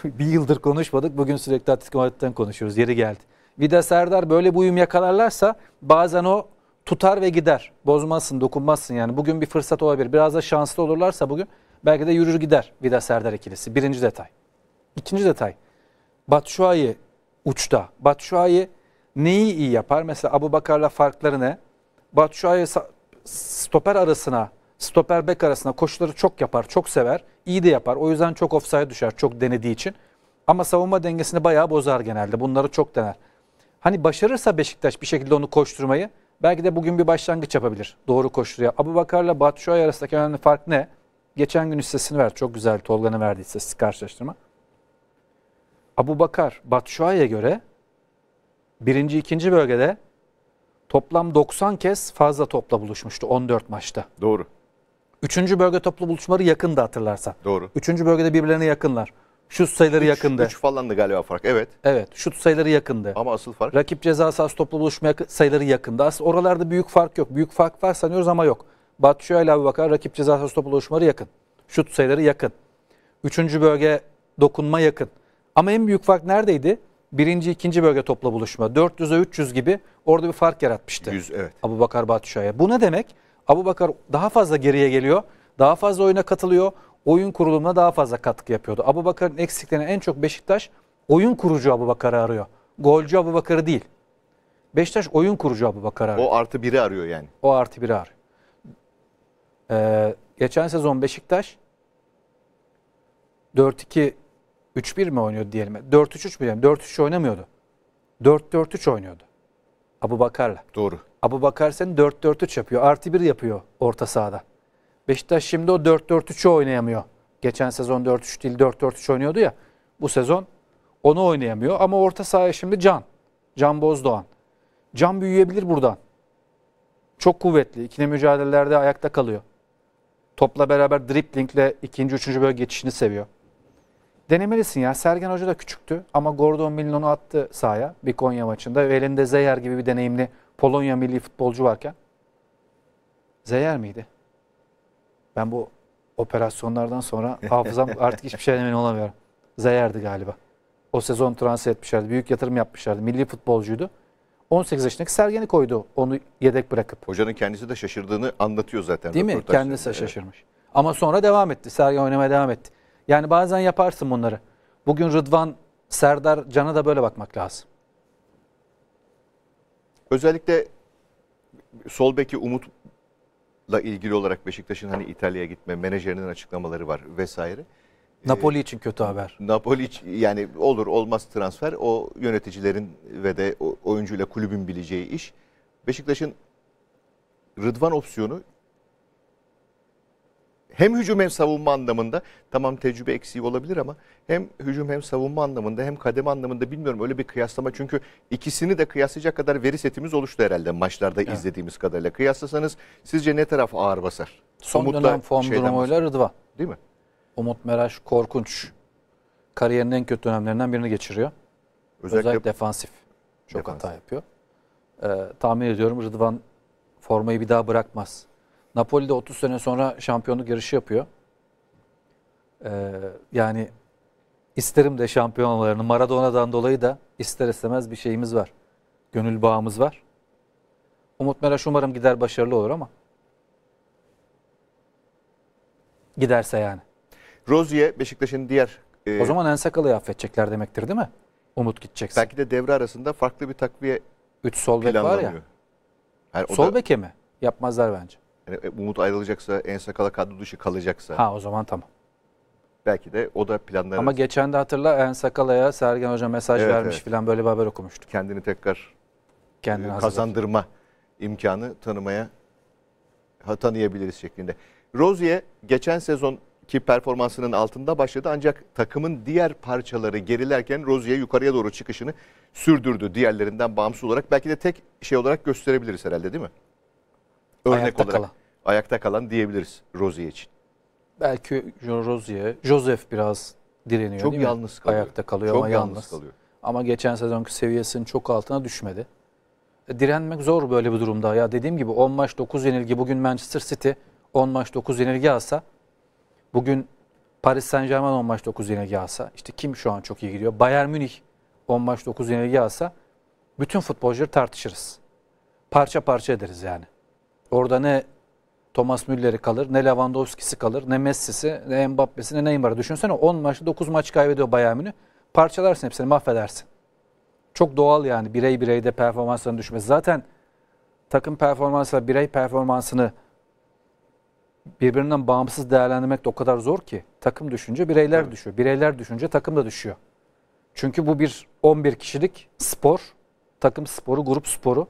Speaker 2: bir yıldır konuşmadık. Bugün sürekli Atletico Madrid'den konuşuyoruz. Yeri geldi. Vida Serdar böyle bir uyum yakalarlarsa bazen o tutar ve gider. Bozmazsın, dokunmazsın yani. Bugün bir fırsat olabilir. Biraz da şanslı olurlarsa bugün belki de yürür gider Vida Serdar ikilisi. Birinci detay. İkinci detay. Batshuayi uçta. Batshuayi neyi iyi yapar? Mesela Abu Bakar'la farkları ne? Batshuayi stoper arasına, stoper bek arasına koşuları çok yapar, çok sever. İyi de yapar. O yüzden çok offside düşer çok denediği için. Ama savunma dengesini bayağı bozar genelde. Bunları çok dener. Hani başarırsa Beşiktaş bir şekilde onu koşturmayı belki de bugün bir başlangıç yapabilir. Doğru koşturuyor. Abu Bakar'la Batu Şuay arasındaki önemli fark ne? Geçen gün hissesini ver. Çok güzel Tolga'nın verdiği istatistik karşılaştırma. Abu Bakar, Batu göre birinci, ikinci bölgede toplam 90 kez fazla topla buluşmuştu 14 maçta. Doğru. Üçüncü bölge toplu buluşmaları yakında hatırlarsa. Doğru. Üçüncü bölgede birbirlerine yakınlar. Şut sayıları üç, yakındı. 3
Speaker 1: falandı galiba fark evet. Evet şut sayıları yakındı. Ama asıl fark? Rakip ceza sahası topla
Speaker 2: buluşma sayıları yakındı. Aslında oralarda büyük fark yok. Büyük fark var sanıyoruz ama yok. Batu ile bakar rakip ceza sahası topla buluşmaları yakın. Şut sayıları yakın. Üçüncü bölge dokunma yakın. Ama en büyük fark neredeydi? Birinci, ikinci bölge topla buluşma. 400'e 300 gibi orada bir fark yaratmıştı. 100 evet. Abu Bakar Batüşay'a. Bu ne demek? Abu Bakar daha fazla geriye geliyor. Daha fazla oyuna katılıyor oyun kurulumuna daha fazla katkı yapıyordu. Abu Bakar'ın eksiklerine en çok Beşiktaş oyun kurucu Abu Bakar'ı arıyor. Golcü Abu Bakar'ı değil. Beşiktaş oyun kurucu Abu Bakar'ı arıyor.
Speaker 1: O artı biri arıyor yani.
Speaker 2: O artı biri arıyor. Ee, geçen sezon Beşiktaş 4-2-3-1 mi oynuyordu diyelim? 4-3-3 mi diyelim? 4-3 oynamıyordu. 4-4-3 oynuyordu. Abu Bakar'la. Doğru. Abu Bakar sen 4-4-3 yapıyor. Artı 1 yapıyor orta sahada. Beşiktaş şimdi o 4-4-3'ü oynayamıyor. Geçen sezon 4-3 değil 4-4-3 oynuyordu ya. Bu sezon onu oynayamıyor. Ama orta sahaya şimdi Can. Can Bozdoğan. Can büyüyebilir buradan. Çok kuvvetli. İkili mücadelelerde ayakta kalıyor. Topla beraber driplingle ikinci, üçüncü bölge geçişini seviyor. Denemelisin ya. Sergen Hoca da küçüktü ama Gordon Milnon'u attı sahaya bir Konya maçında. Ve elinde Zeyer gibi bir deneyimli Polonya milli futbolcu varken. Zeyer miydi? Ben bu operasyonlardan sonra hafızam artık hiçbir şeyden emin olamıyorum. Zayer'di galiba. O sezon transfer etmişlerdi. Büyük yatırım yapmışlardı. Milli futbolcuydu. 18 yaşındaki Sergen'i
Speaker 1: koydu onu yedek bırakıp. Hocanın kendisi de şaşırdığını anlatıyor zaten. Değil mi? Kendisi de şaşırmış.
Speaker 2: Ama sonra devam etti. Sergen oynamaya devam etti. Yani bazen yaparsın bunları. Bugün Rıdvan, Serdar, Can'a da böyle bakmak lazım.
Speaker 1: Özellikle sol beki Umut la ilgili olarak Beşiktaş'ın hani İtalya'ya gitme menajerinin açıklamaları var vesaire.
Speaker 2: Ee, Napoli için kötü haber.
Speaker 1: Napoli için, yani olur olmaz transfer o yöneticilerin ve de oyuncuyla kulübün bileceği iş. Beşiktaş'ın Rıdvan opsiyonu hem hücum hem savunma anlamında tamam tecrübe eksiği olabilir ama hem hücum hem savunma anlamında hem kademe anlamında bilmiyorum öyle bir kıyaslama çünkü ikisini de kıyaslayacak kadar veri setimiz oluştu herhalde maçlarda evet. izlediğimiz kadarıyla. Kıyaslasanız sizce ne taraf ağır basar? Son Umut'la dönem form durumuyla
Speaker 2: Rıdva. Değil mi? Umut Meraş korkunç. Kariyerinin en kötü dönemlerinden birini geçiriyor. Özellikle, Özellikle defansif. Çok defansif. hata yapıyor. Ee, tahmin ediyorum Rıdvan formayı bir daha bırakmaz. Napoli de 30 sene sonra şampiyonluk yarışı yapıyor. Ee, yani isterim de şampiyonlarını Maradona'dan dolayı da ister istemez bir şeyimiz var. Gönül bağımız var. Umut Meraş umarım gider başarılı olur ama. Giderse yani. Rozier Beşiktaş'ın diğer... E... O zaman Ensakal'ı affedecekler demektir değil
Speaker 1: mi? Umut
Speaker 2: gideceksin. Belki de devre arasında farklı bir takviye Üç sol bek var ya.
Speaker 1: Yani sol da... beke
Speaker 2: mi? Yapmazlar bence
Speaker 1: yani e, Umut ayrılacaksa, En Sakala kadro dışı kalacaksa. Ha o zaman tamam. Belki de o da planları... Ama
Speaker 2: geçen de hatırla En Sakala'ya
Speaker 1: Sergen Hoca mesaj evet, vermiş evet. falan böyle bir haber okumuştuk. Kendini tekrar Kendini e, kazandırma imkanı tanımaya ha, tanıyabiliriz şeklinde. Rozier geçen sezonki performansının altında başladı ancak takımın diğer parçaları gerilerken Rozier yukarıya doğru çıkışını sürdürdü diğerlerinden bağımsız olarak. Belki de tek şey olarak gösterebiliriz herhalde değil mi? örnek ayakta olarak kalan. ayakta kalan diyebiliriz Rozier için.
Speaker 2: Belki Rozier, Joseph biraz direniyor Çok değil mi? yalnız kalıyor. Ayakta kalıyor çok ama yalnız. yalnız kalıyor. Ama geçen sezonki seviyesinin çok altına düşmedi. E, direnmek zor böyle bir durumda. Ya dediğim gibi 10 maç 9 yenilgi bugün Manchester City 10 maç 9 yenilgi alsa bugün Paris Saint Germain 10 maç 9 yenilgi alsa işte kim şu an çok iyi gidiyor? Bayern Münih 10 maç 9 yenilgi alsa bütün futbolcuları tartışırız. Parça parça ederiz yani. Orada ne Thomas Müller'i kalır, ne Lewandowski'si kalır, ne Messi'si, ne Mbappe'si, ne Neymar'ı. Düşünsene 10 maçta 9 maç kaybediyor Bayern Münih. Parçalarsın hepsini, mahvedersin. Çok doğal yani birey bireyde performansların düşmesi. Zaten takım performansla birey performansını birbirinden bağımsız değerlendirmek de o kadar zor ki. Takım düşünce bireyler evet. düşüyor. Bireyler düşünce takım da düşüyor. Çünkü bu bir 11 kişilik spor, takım sporu, grup sporu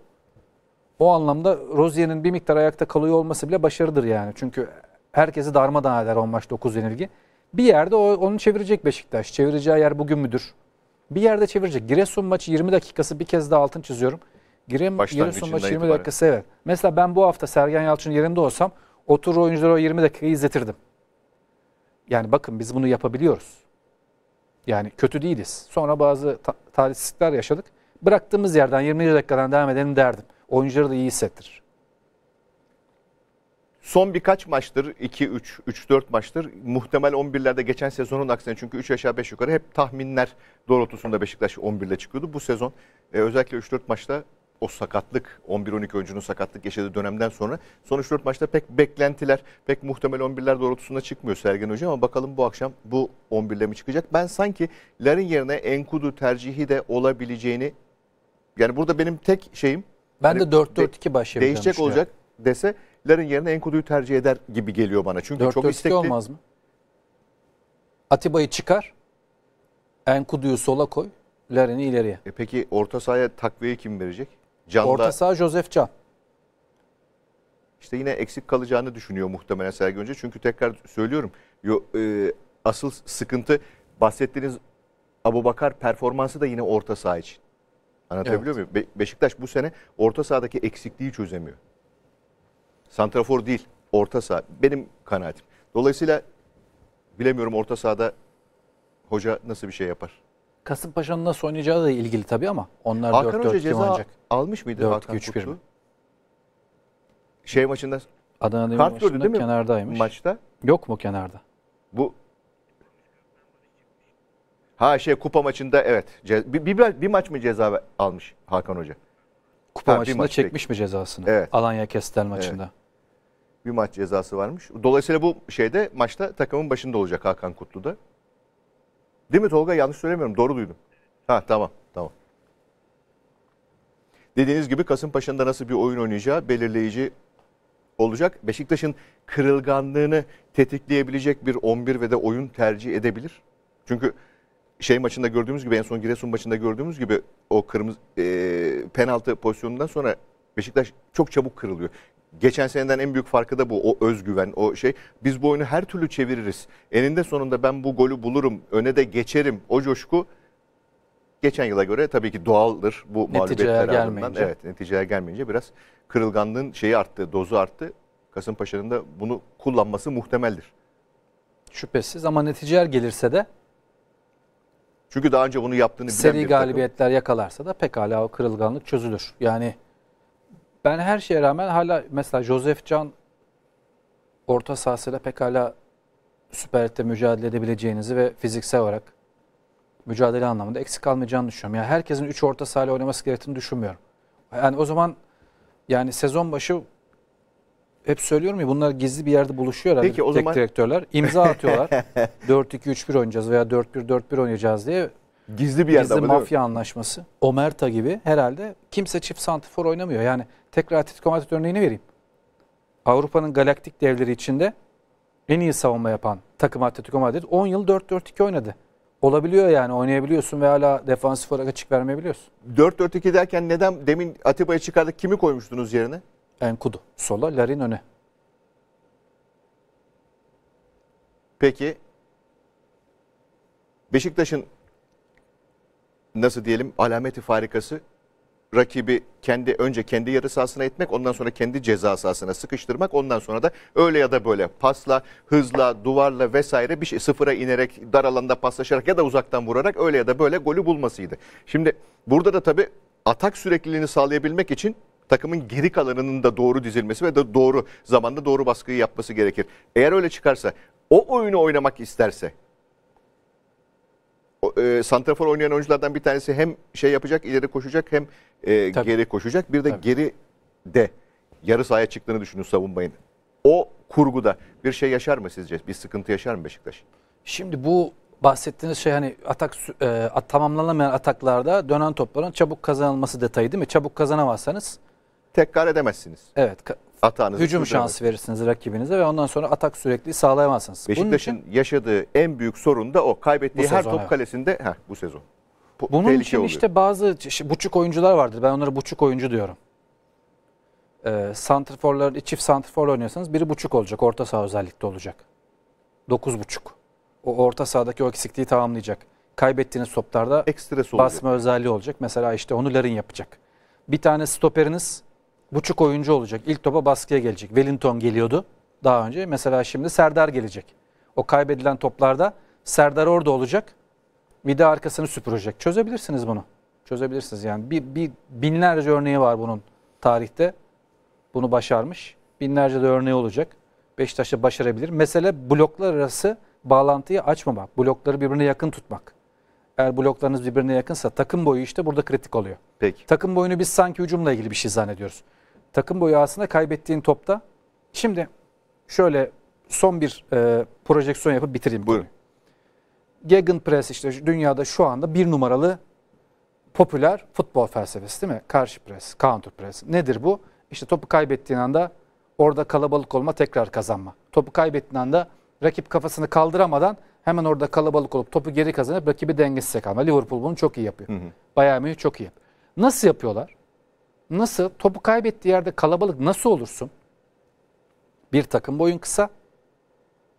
Speaker 2: o anlamda Rozier'in bir miktar ayakta kalıyor olması bile başarıdır yani. Çünkü herkesi darmadağın eder 10 maç 9 yenilgi. Bir yerde onu çevirecek Beşiktaş. Çevireceği yer bugün müdür? Bir yerde çevirecek. Giresun maçı 20 dakikası bir kez daha altın çiziyorum. Girem, Giresun maçı 20 itibaren. dakikası evet. Mesela ben bu hafta Sergen Yalçın yerinde olsam otur oyuncuları o 20 dakikayı izletirdim. Yani bakın biz bunu yapabiliyoruz. Yani kötü değiliz. Sonra bazı ta- talihsizlikler yaşadık. Bıraktığımız yerden 20 dakikadan devam edelim derdim
Speaker 1: oyuncuları da iyi hissettirir. Son birkaç maçtır 2-3, 3-4 maçtır muhtemel 11'lerde geçen sezonun aksine çünkü 3 aşağı 5 yukarı hep tahminler doğrultusunda Beşiktaş 11'le çıkıyordu. Bu sezon e, özellikle 3-4 maçta o sakatlık 11-12 oyuncunun sakatlık yaşadığı dönemden sonra son 3-4 maçta pek beklentiler pek muhtemel 11'ler doğrultusunda çıkmıyor Sergen Hoca ama bakalım bu akşam bu 11'le mi çıkacak? Ben sanki lerin yerine Enkudu tercihi de olabileceğini yani burada benim tek şeyim ben hani de 4-4-2 baş yapacağım. Değişecek olacak dese Larin yerine Enkudu'yu tercih eder gibi geliyor bana. Çünkü 4 -4 çok istekli. olmaz mı? Atiba'yı çıkar. Enkudu'yu sola koy. Larin'i ileriye. E peki orta sahaya takviye kim verecek? Can'da... Orta saha Josef Can. İşte yine eksik kalacağını düşünüyor muhtemelen Sergi Önce. Çünkü tekrar söylüyorum. Yo, e, asıl sıkıntı bahsettiğiniz Abubakar performansı da yine orta saha için. Anlatabiliyor evet. muyum? Be- Beşiktaş bu sene orta sahadaki eksikliği çözemiyor. Santrafor değil, orta saha. Benim kanaatim. Dolayısıyla bilemiyorum orta sahada hoca nasıl bir şey yapar.
Speaker 2: Kasımpaşa'nın nasıl oynayacağı da ilgili tabii ama onlar Hakan 4 Hoca ceza oynayacak.
Speaker 1: almış mıydı 4 Hakan 3 1 Şey maçında Adana Demir kart gördü değil mi? Kenardaymış. Maçta.
Speaker 2: Yok mu kenarda?
Speaker 1: Bu Ha şey kupa maçında evet. Bir, bir, bir maç mı ceza almış Hakan Hoca?
Speaker 2: Kupa ha, maçında maç çekmiş
Speaker 1: peki. mi cezasını? Evet. Alanya Kestel maçında. Evet. Bir maç cezası varmış. Dolayısıyla bu şeyde maçta takımın başında olacak Hakan Kutlu'da. Değil mi Tolga? Yanlış söylemiyorum. Doğru duydum. Ha tamam. Tamam. Dediğiniz gibi Kasımpaşa'nın da nasıl bir oyun oynayacağı belirleyici olacak. Beşiktaş'ın kırılganlığını tetikleyebilecek bir 11 ve de oyun tercih edebilir. Çünkü şey maçında gördüğümüz gibi en son Giresun maçında gördüğümüz gibi o kırmızı e, penaltı pozisyonundan sonra Beşiktaş çok çabuk kırılıyor. Geçen seneden en büyük farkı da bu. O özgüven, o şey. Biz bu oyunu her türlü çeviririz. Eninde sonunda ben bu golü bulurum, öne de geçerim. O coşku geçen yıla göre tabii ki doğaldır bu mağlubiyetler ardından. Evet, neticeye gelmeyince biraz kırılganlığın şeyi arttı, dozu arttı. Kasımpaşa'nın da bunu kullanması muhtemeldir. Şüphesiz ama neticeler gelirse de çünkü daha önce bunu yaptığını bilen Seri bir galibiyetler
Speaker 2: takım. yakalarsa da pekala o kırılganlık çözülür. Yani ben her şeye rağmen hala mesela Josef Can orta sahasıyla pekala Süper mücadele edebileceğinizi ve fiziksel olarak mücadele anlamında eksik kalmayacağını düşünüyorum. Yani herkesin 3 orta sahayla oynaması gerektiğini düşünmüyorum. Yani o zaman yani sezon başı hep söylüyorum ya bunlar gizli bir yerde buluşuyor Peki, o tek zaman... direktörler. İmza atıyorlar. 4-2-3-1 oynayacağız veya 4-1-4-1 oynayacağız diye. Gizli bir yerde Gizli mafya anlaşması. Omerta gibi herhalde kimse çift santifor oynamıyor. Yani tekrar Atletico Madrid örneğini vereyim. Avrupa'nın galaktik devleri içinde en iyi savunma yapan takım Atletico Madrid 10 yıl 4-4-2 oynadı. Olabiliyor yani oynayabiliyorsun ve
Speaker 1: hala defansif olarak açık vermeyebiliyorsun. 4-4-2 derken neden demin Atiba'yı çıkardık kimi koymuştunuz yerine? Enkudu sola, Larin öne. Peki Beşiktaş'ın nasıl diyelim alameti farikası rakibi kendi önce kendi yarı sahasına etmek, ondan sonra kendi ceza sahasına sıkıştırmak, ondan sonra da öyle ya da böyle pasla, hızla, duvarla vesaire bir şey sıfıra inerek dar alanda paslaşarak ya da uzaktan vurarak öyle ya da böyle golü bulmasıydı. Şimdi burada da tabii atak sürekliliğini sağlayabilmek için takımın geri kalanının da doğru dizilmesi ve de doğru zamanda doğru baskıyı yapması gerekir. Eğer öyle çıkarsa o oyunu oynamak isterse e, santrafor oynayan oyunculardan bir tanesi hem şey yapacak, ileri koşacak hem e, geri koşacak. Bir de Tabii. geri de yarı sahaya çıktığını düşünün savunmayın. O kurguda bir şey yaşar mı sizce? Bir sıkıntı yaşar mı Beşiktaş?
Speaker 2: Şimdi bu bahsettiğiniz şey hani atak e, tamamlanamayan ataklarda dönen topların çabuk kazanılması detayı değil mi? Çabuk kazanamazsanız
Speaker 1: tekrar edemezsiniz. Evet. Hatanızı hücum şansı
Speaker 2: verirsiniz rakibinize ve ondan sonra atak sürekli
Speaker 1: sağlayamazsınız. Beşiktaş'ın için... yaşadığı en büyük sorun da o. Kaybettiği bu her top evet. kalesinde heh, bu sezon. Po Bunun için oluyor. işte
Speaker 2: bazı buçuk oyuncular vardır. Ben onlara buçuk oyuncu diyorum. Ee, santrforlar, çift santrfor oynuyorsanız biri buçuk olacak. Orta saha özellikle olacak. Dokuz buçuk. O orta sahadaki o eksikliği tamamlayacak. Kaybettiğiniz toplarda basma özelliği olacak. Mesela işte onu Larin yapacak. Bir tane stoperiniz buçuk oyuncu olacak. İlk topa baskıya gelecek. Wellington geliyordu daha önce. Mesela şimdi Serdar gelecek. O kaybedilen toplarda Serdar orada olacak. vida arkasını süpürecek. Çözebilirsiniz bunu. Çözebilirsiniz yani. Bir, bir binlerce örneği var bunun tarihte. Bunu başarmış. Binlerce de örneği olacak. Beşiktaş'ta başarabilir. Mesele bloklar arası bağlantıyı açmamak. Blokları birbirine yakın tutmak. Eğer bloklarınız birbirine yakınsa takım boyu işte burada kritik oluyor. Peki. Takım boyunu biz sanki hücumla ilgili bir şey zannediyoruz takım boyu aslında kaybettiğin topta. Şimdi şöyle son bir e, projeksiyon yapıp bitireyim. Buyurun. Gegenpress işte dünyada şu anda bir numaralı popüler futbol felsefesi değil mi? Karşı pres, counter pres. Nedir bu? İşte topu kaybettiğin anda orada kalabalık olma, tekrar kazanma. Topu kaybettiğin anda rakip kafasını kaldıramadan hemen orada kalabalık olup topu geri kazanıp rakibi dengesiz kalma. Liverpool bunu çok iyi yapıyor. Hı hı. Bayern Münih çok iyi. Yapıyor. Nasıl yapıyorlar? nasıl topu kaybettiği yerde kalabalık nasıl olursun? Bir takım boyun kısa.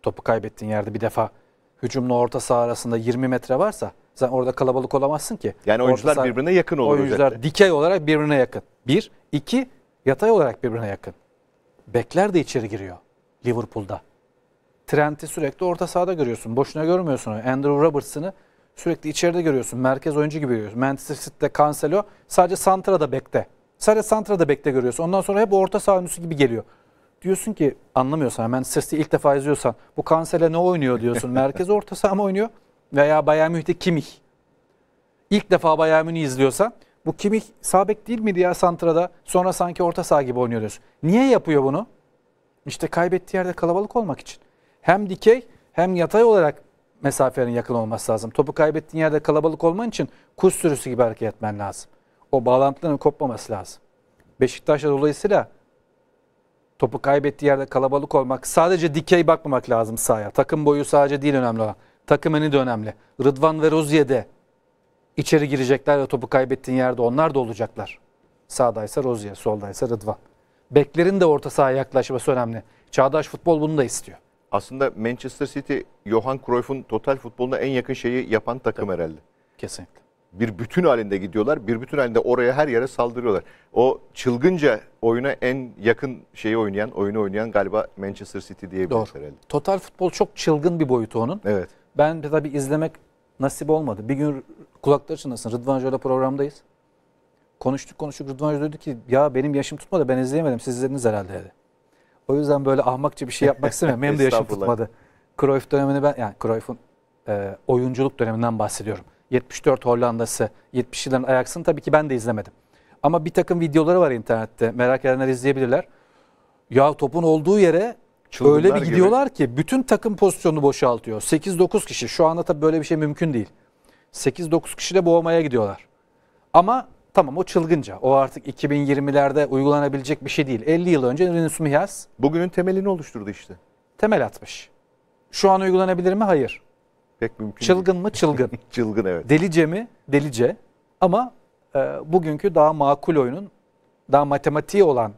Speaker 2: Topu kaybettiğin yerde bir defa hücumla orta saha arasında 20 metre varsa sen orada kalabalık olamazsın ki. Yani oyuncular saha, birbirine yakın olur. Oyuncular özellikle. dikey olarak birbirine yakın. Bir, iki yatay olarak birbirine yakın. Bekler de içeri giriyor Liverpool'da. Trent'i sürekli orta sahada görüyorsun. Boşuna görmüyorsun. Andrew Robertson'ı sürekli içeride görüyorsun. Merkez oyuncu gibi görüyorsun. Manchester City'de Cancelo sadece Santra'da bekte. Sadece Santra'da bekle görüyorsun. Ondan sonra hep orta saha oyuncusu gibi geliyor. Diyorsun ki anlamıyorsan hemen Sırsı ilk defa izliyorsan bu Kansele ne oynuyor diyorsun. Merkez orta saha mı oynuyor veya Bayern Münih'te Kimih. İlk defa Bayern Münih'i izliyorsan bu Kimih sabek değil mi diye Santra'da sonra sanki orta saha gibi oynuyor diyorsun. Niye yapıyor bunu? İşte kaybettiği yerde kalabalık olmak için. Hem dikey hem yatay olarak mesafelerin yakın olması lazım. Topu kaybettiğin yerde kalabalık olman için kuş sürüsü gibi hareket etmen lazım o bağlantıların kopmaması lazım. Beşiktaş'la dolayısıyla topu kaybettiği yerde kalabalık olmak, sadece dikey bakmamak lazım sahaya. Takım boyu sadece değil önemli olan. Takım eni de önemli. Rıdvan ve de içeri girecekler ve topu kaybettiğin yerde onlar da olacaklar. Sağdaysa Rozier, soldaysa Rıdvan. Beklerin de orta sahaya yaklaşması önemli.
Speaker 1: Çağdaş futbol bunu da istiyor. Aslında Manchester City, Johan Cruyff'un total futboluna en yakın şeyi yapan takım Tabii. herhalde. Kesinlikle bir bütün halinde gidiyorlar. Bir bütün halinde oraya her yere saldırıyorlar. O çılgınca oyuna en yakın şeyi oynayan, oyunu oynayan galiba Manchester City diyebiliriz Doğru. herhalde.
Speaker 2: Total futbol çok çılgın bir boyutu onun. Evet. Ben de tabii izlemek nasip olmadı. Bir gün kulakları çınlasın. Rıdvan Hoca'yla programdayız. Konuştuk konuştuk. Rıdvan Hoca dedi ki ya benim yaşım tutmadı ben izleyemedim. Siz izlediniz herhalde dedi. O yüzden böyle ahmakça bir şey yapmak istemiyorum. Benim de yaşım tutmadı. Cruyff dönemini ben yani Cruyff'un e, oyunculuk döneminden bahsediyorum. 74 Hollanda'sı, 70 yılların Ajax'ını tabii ki ben de izlemedim. Ama bir takım videoları var internette. Merak edenler izleyebilirler. Ya topun olduğu yere Çılgınlar öyle bir gidiyorlar gibi. ki bütün takım pozisyonunu boşaltıyor. 8-9 kişi. Şu anda tabii böyle bir şey mümkün değil. 8-9 kişi de boğmaya gidiyorlar. Ama tamam o çılgınca. O artık 2020'lerde uygulanabilecek bir şey değil. 50 yıl önce Rinus Mihas... Bugünün temelini oluşturdu işte. Temel atmış. Şu an uygulanabilir mi? Hayır pek mümkün Çılgın değil. mı? Çılgın. çılgın evet. Delice mi? Delice. Ama e, bugünkü daha makul oyunun, daha matematiği olan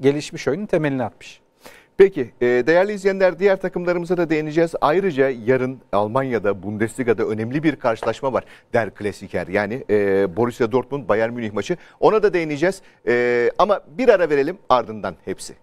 Speaker 1: gelişmiş oyunun temelini atmış. Peki e, değerli izleyenler diğer takımlarımıza da değineceğiz. Ayrıca yarın Almanya'da Bundesliga'da önemli bir karşılaşma var. Der Klassiker yani e, Borussia Dortmund Bayern Münih maçı. Ona da değineceğiz e, ama bir ara verelim ardından hepsi.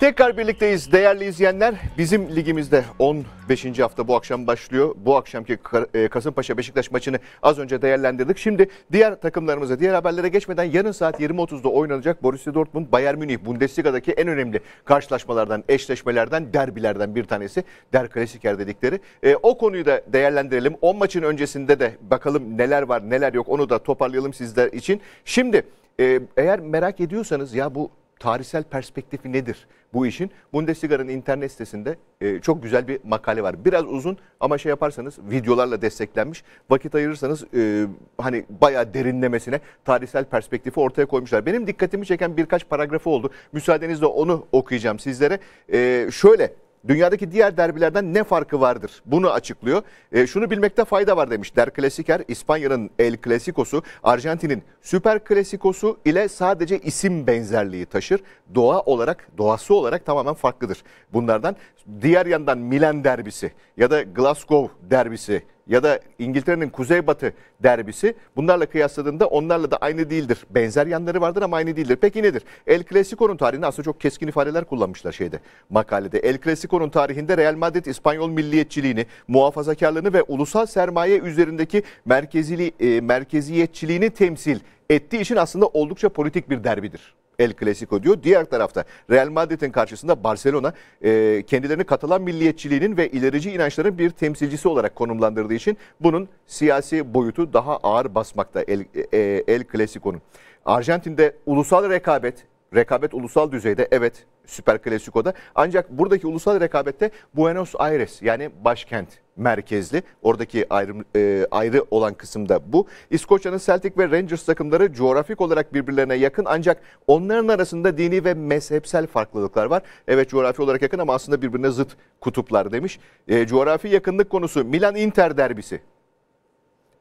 Speaker 1: Tekrar birlikteyiz değerli izleyenler. Bizim ligimizde 15. hafta bu akşam başlıyor. Bu akşamki e, Kasımpaşa Beşiktaş maçını az önce değerlendirdik. Şimdi diğer takımlarımıza, diğer haberlere geçmeden yarın saat 20.30'da oynanacak Borussia Dortmund Bayern Münih Bundesliga'daki en önemli karşılaşmalardan, eşleşmelerden, derbilerden bir tanesi. Der Klasiker dedikleri. E, o konuyu da değerlendirelim. 10 maçın öncesinde de bakalım neler var, neler yok onu da toparlayalım sizler için. Şimdi e, eğer merak ediyorsanız ya bu tarihsel perspektifi nedir bu işin? Bundesliga'nın internet sitesinde e, çok güzel bir makale var. Biraz uzun ama şey yaparsanız videolarla desteklenmiş. Vakit ayırırsanız e, hani bayağı derinlemesine tarihsel perspektifi ortaya koymuşlar. Benim dikkatimi çeken birkaç paragrafı oldu. Müsaadenizle onu okuyacağım sizlere. E, şöyle dünyadaki diğer derbilerden ne farkı vardır? Bunu açıklıyor. E, şunu bilmekte fayda var demiş. Der Clasiker İspanya'nın El Clasico'su, Arjantin'in Süper Clasico'su ile sadece isim benzerliği taşır. Doğa olarak, doğası olarak tamamen farklıdır bunlardan. Diğer yandan Milan derbisi ya da Glasgow derbisi ya da İngiltere'nin kuzeybatı derbisi bunlarla kıyasladığında onlarla da aynı değildir. Benzer yanları vardır ama aynı değildir. Peki nedir? El Clasico'nun tarihinde aslında çok keskin ifadeler kullanmışlar şeyde makalede. El Clasico'nun tarihinde Real Madrid İspanyol milliyetçiliğini, muhafazakarlığını ve ulusal sermaye üzerindeki merkezili, e, merkeziyetçiliğini temsil ettiği için aslında oldukça politik bir derbidir. El Clasico diyor. Diğer tarafta Real Madrid'in karşısında Barcelona e, kendilerini Katalan milliyetçiliğinin ve ilerici inançların bir temsilcisi olarak konumlandırdığı için bunun siyasi boyutu daha ağır basmakta El, e, El Clasico'nun. Arjantin'de ulusal rekabet, rekabet ulusal düzeyde evet Süper Klasiko'da. Ancak buradaki ulusal rekabette Buenos Aires yani başkent merkezli. Oradaki ayrı, e, ayrı olan kısım da bu. İskoçya'nın Celtic ve Rangers takımları coğrafik olarak birbirlerine yakın ancak onların arasında dini ve mezhepsel farklılıklar var. Evet coğrafi olarak yakın ama aslında birbirine zıt kutuplar demiş. E, coğrafi yakınlık konusu Milan-Inter derbisi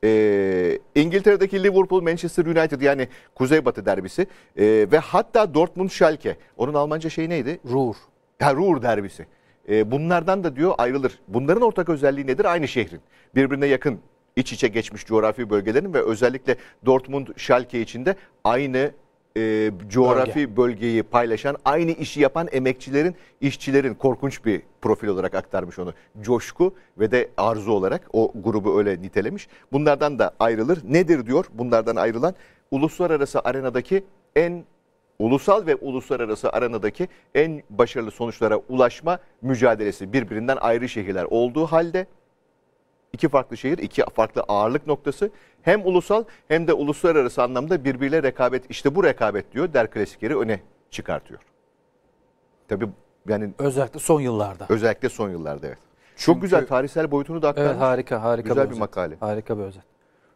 Speaker 1: e, İngiltere'deki Liverpool Manchester United yani Kuzeybatı derbisi e, ve hatta Dortmund Schalke. Onun Almanca şeyi neydi? Ruhr. Ya Ruhr derbisi. E, bunlardan da diyor ayrılır. Bunların ortak özelliği nedir? Aynı şehrin. Birbirine yakın iç içe geçmiş coğrafi bölgelerin ve özellikle Dortmund Schalke içinde aynı e, coğrafi Bölge. bölgeyi paylaşan, aynı işi yapan emekçilerin, işçilerin korkunç bir profil olarak aktarmış onu. Coşku ve de arzu olarak o grubu öyle nitelemiş. Bunlardan da ayrılır. Nedir diyor bunlardan ayrılan? Uluslararası arenadaki en ulusal ve uluslararası arenadaki en başarılı sonuçlara ulaşma mücadelesi birbirinden ayrı şehirler olduğu halde İki farklı şehir, iki farklı ağırlık noktası. Hem ulusal hem de uluslararası anlamda birbiriyle rekabet. İşte bu rekabet diyor der klasikleri öne çıkartıyor. Tabii yani özellikle son yıllarda. Özellikle son yıllarda evet. Çünkü, Çok güzel tarihsel boyutunu da aktarmış. Evet harika harika güzel bir, özet.
Speaker 2: makale. Harika bir özet.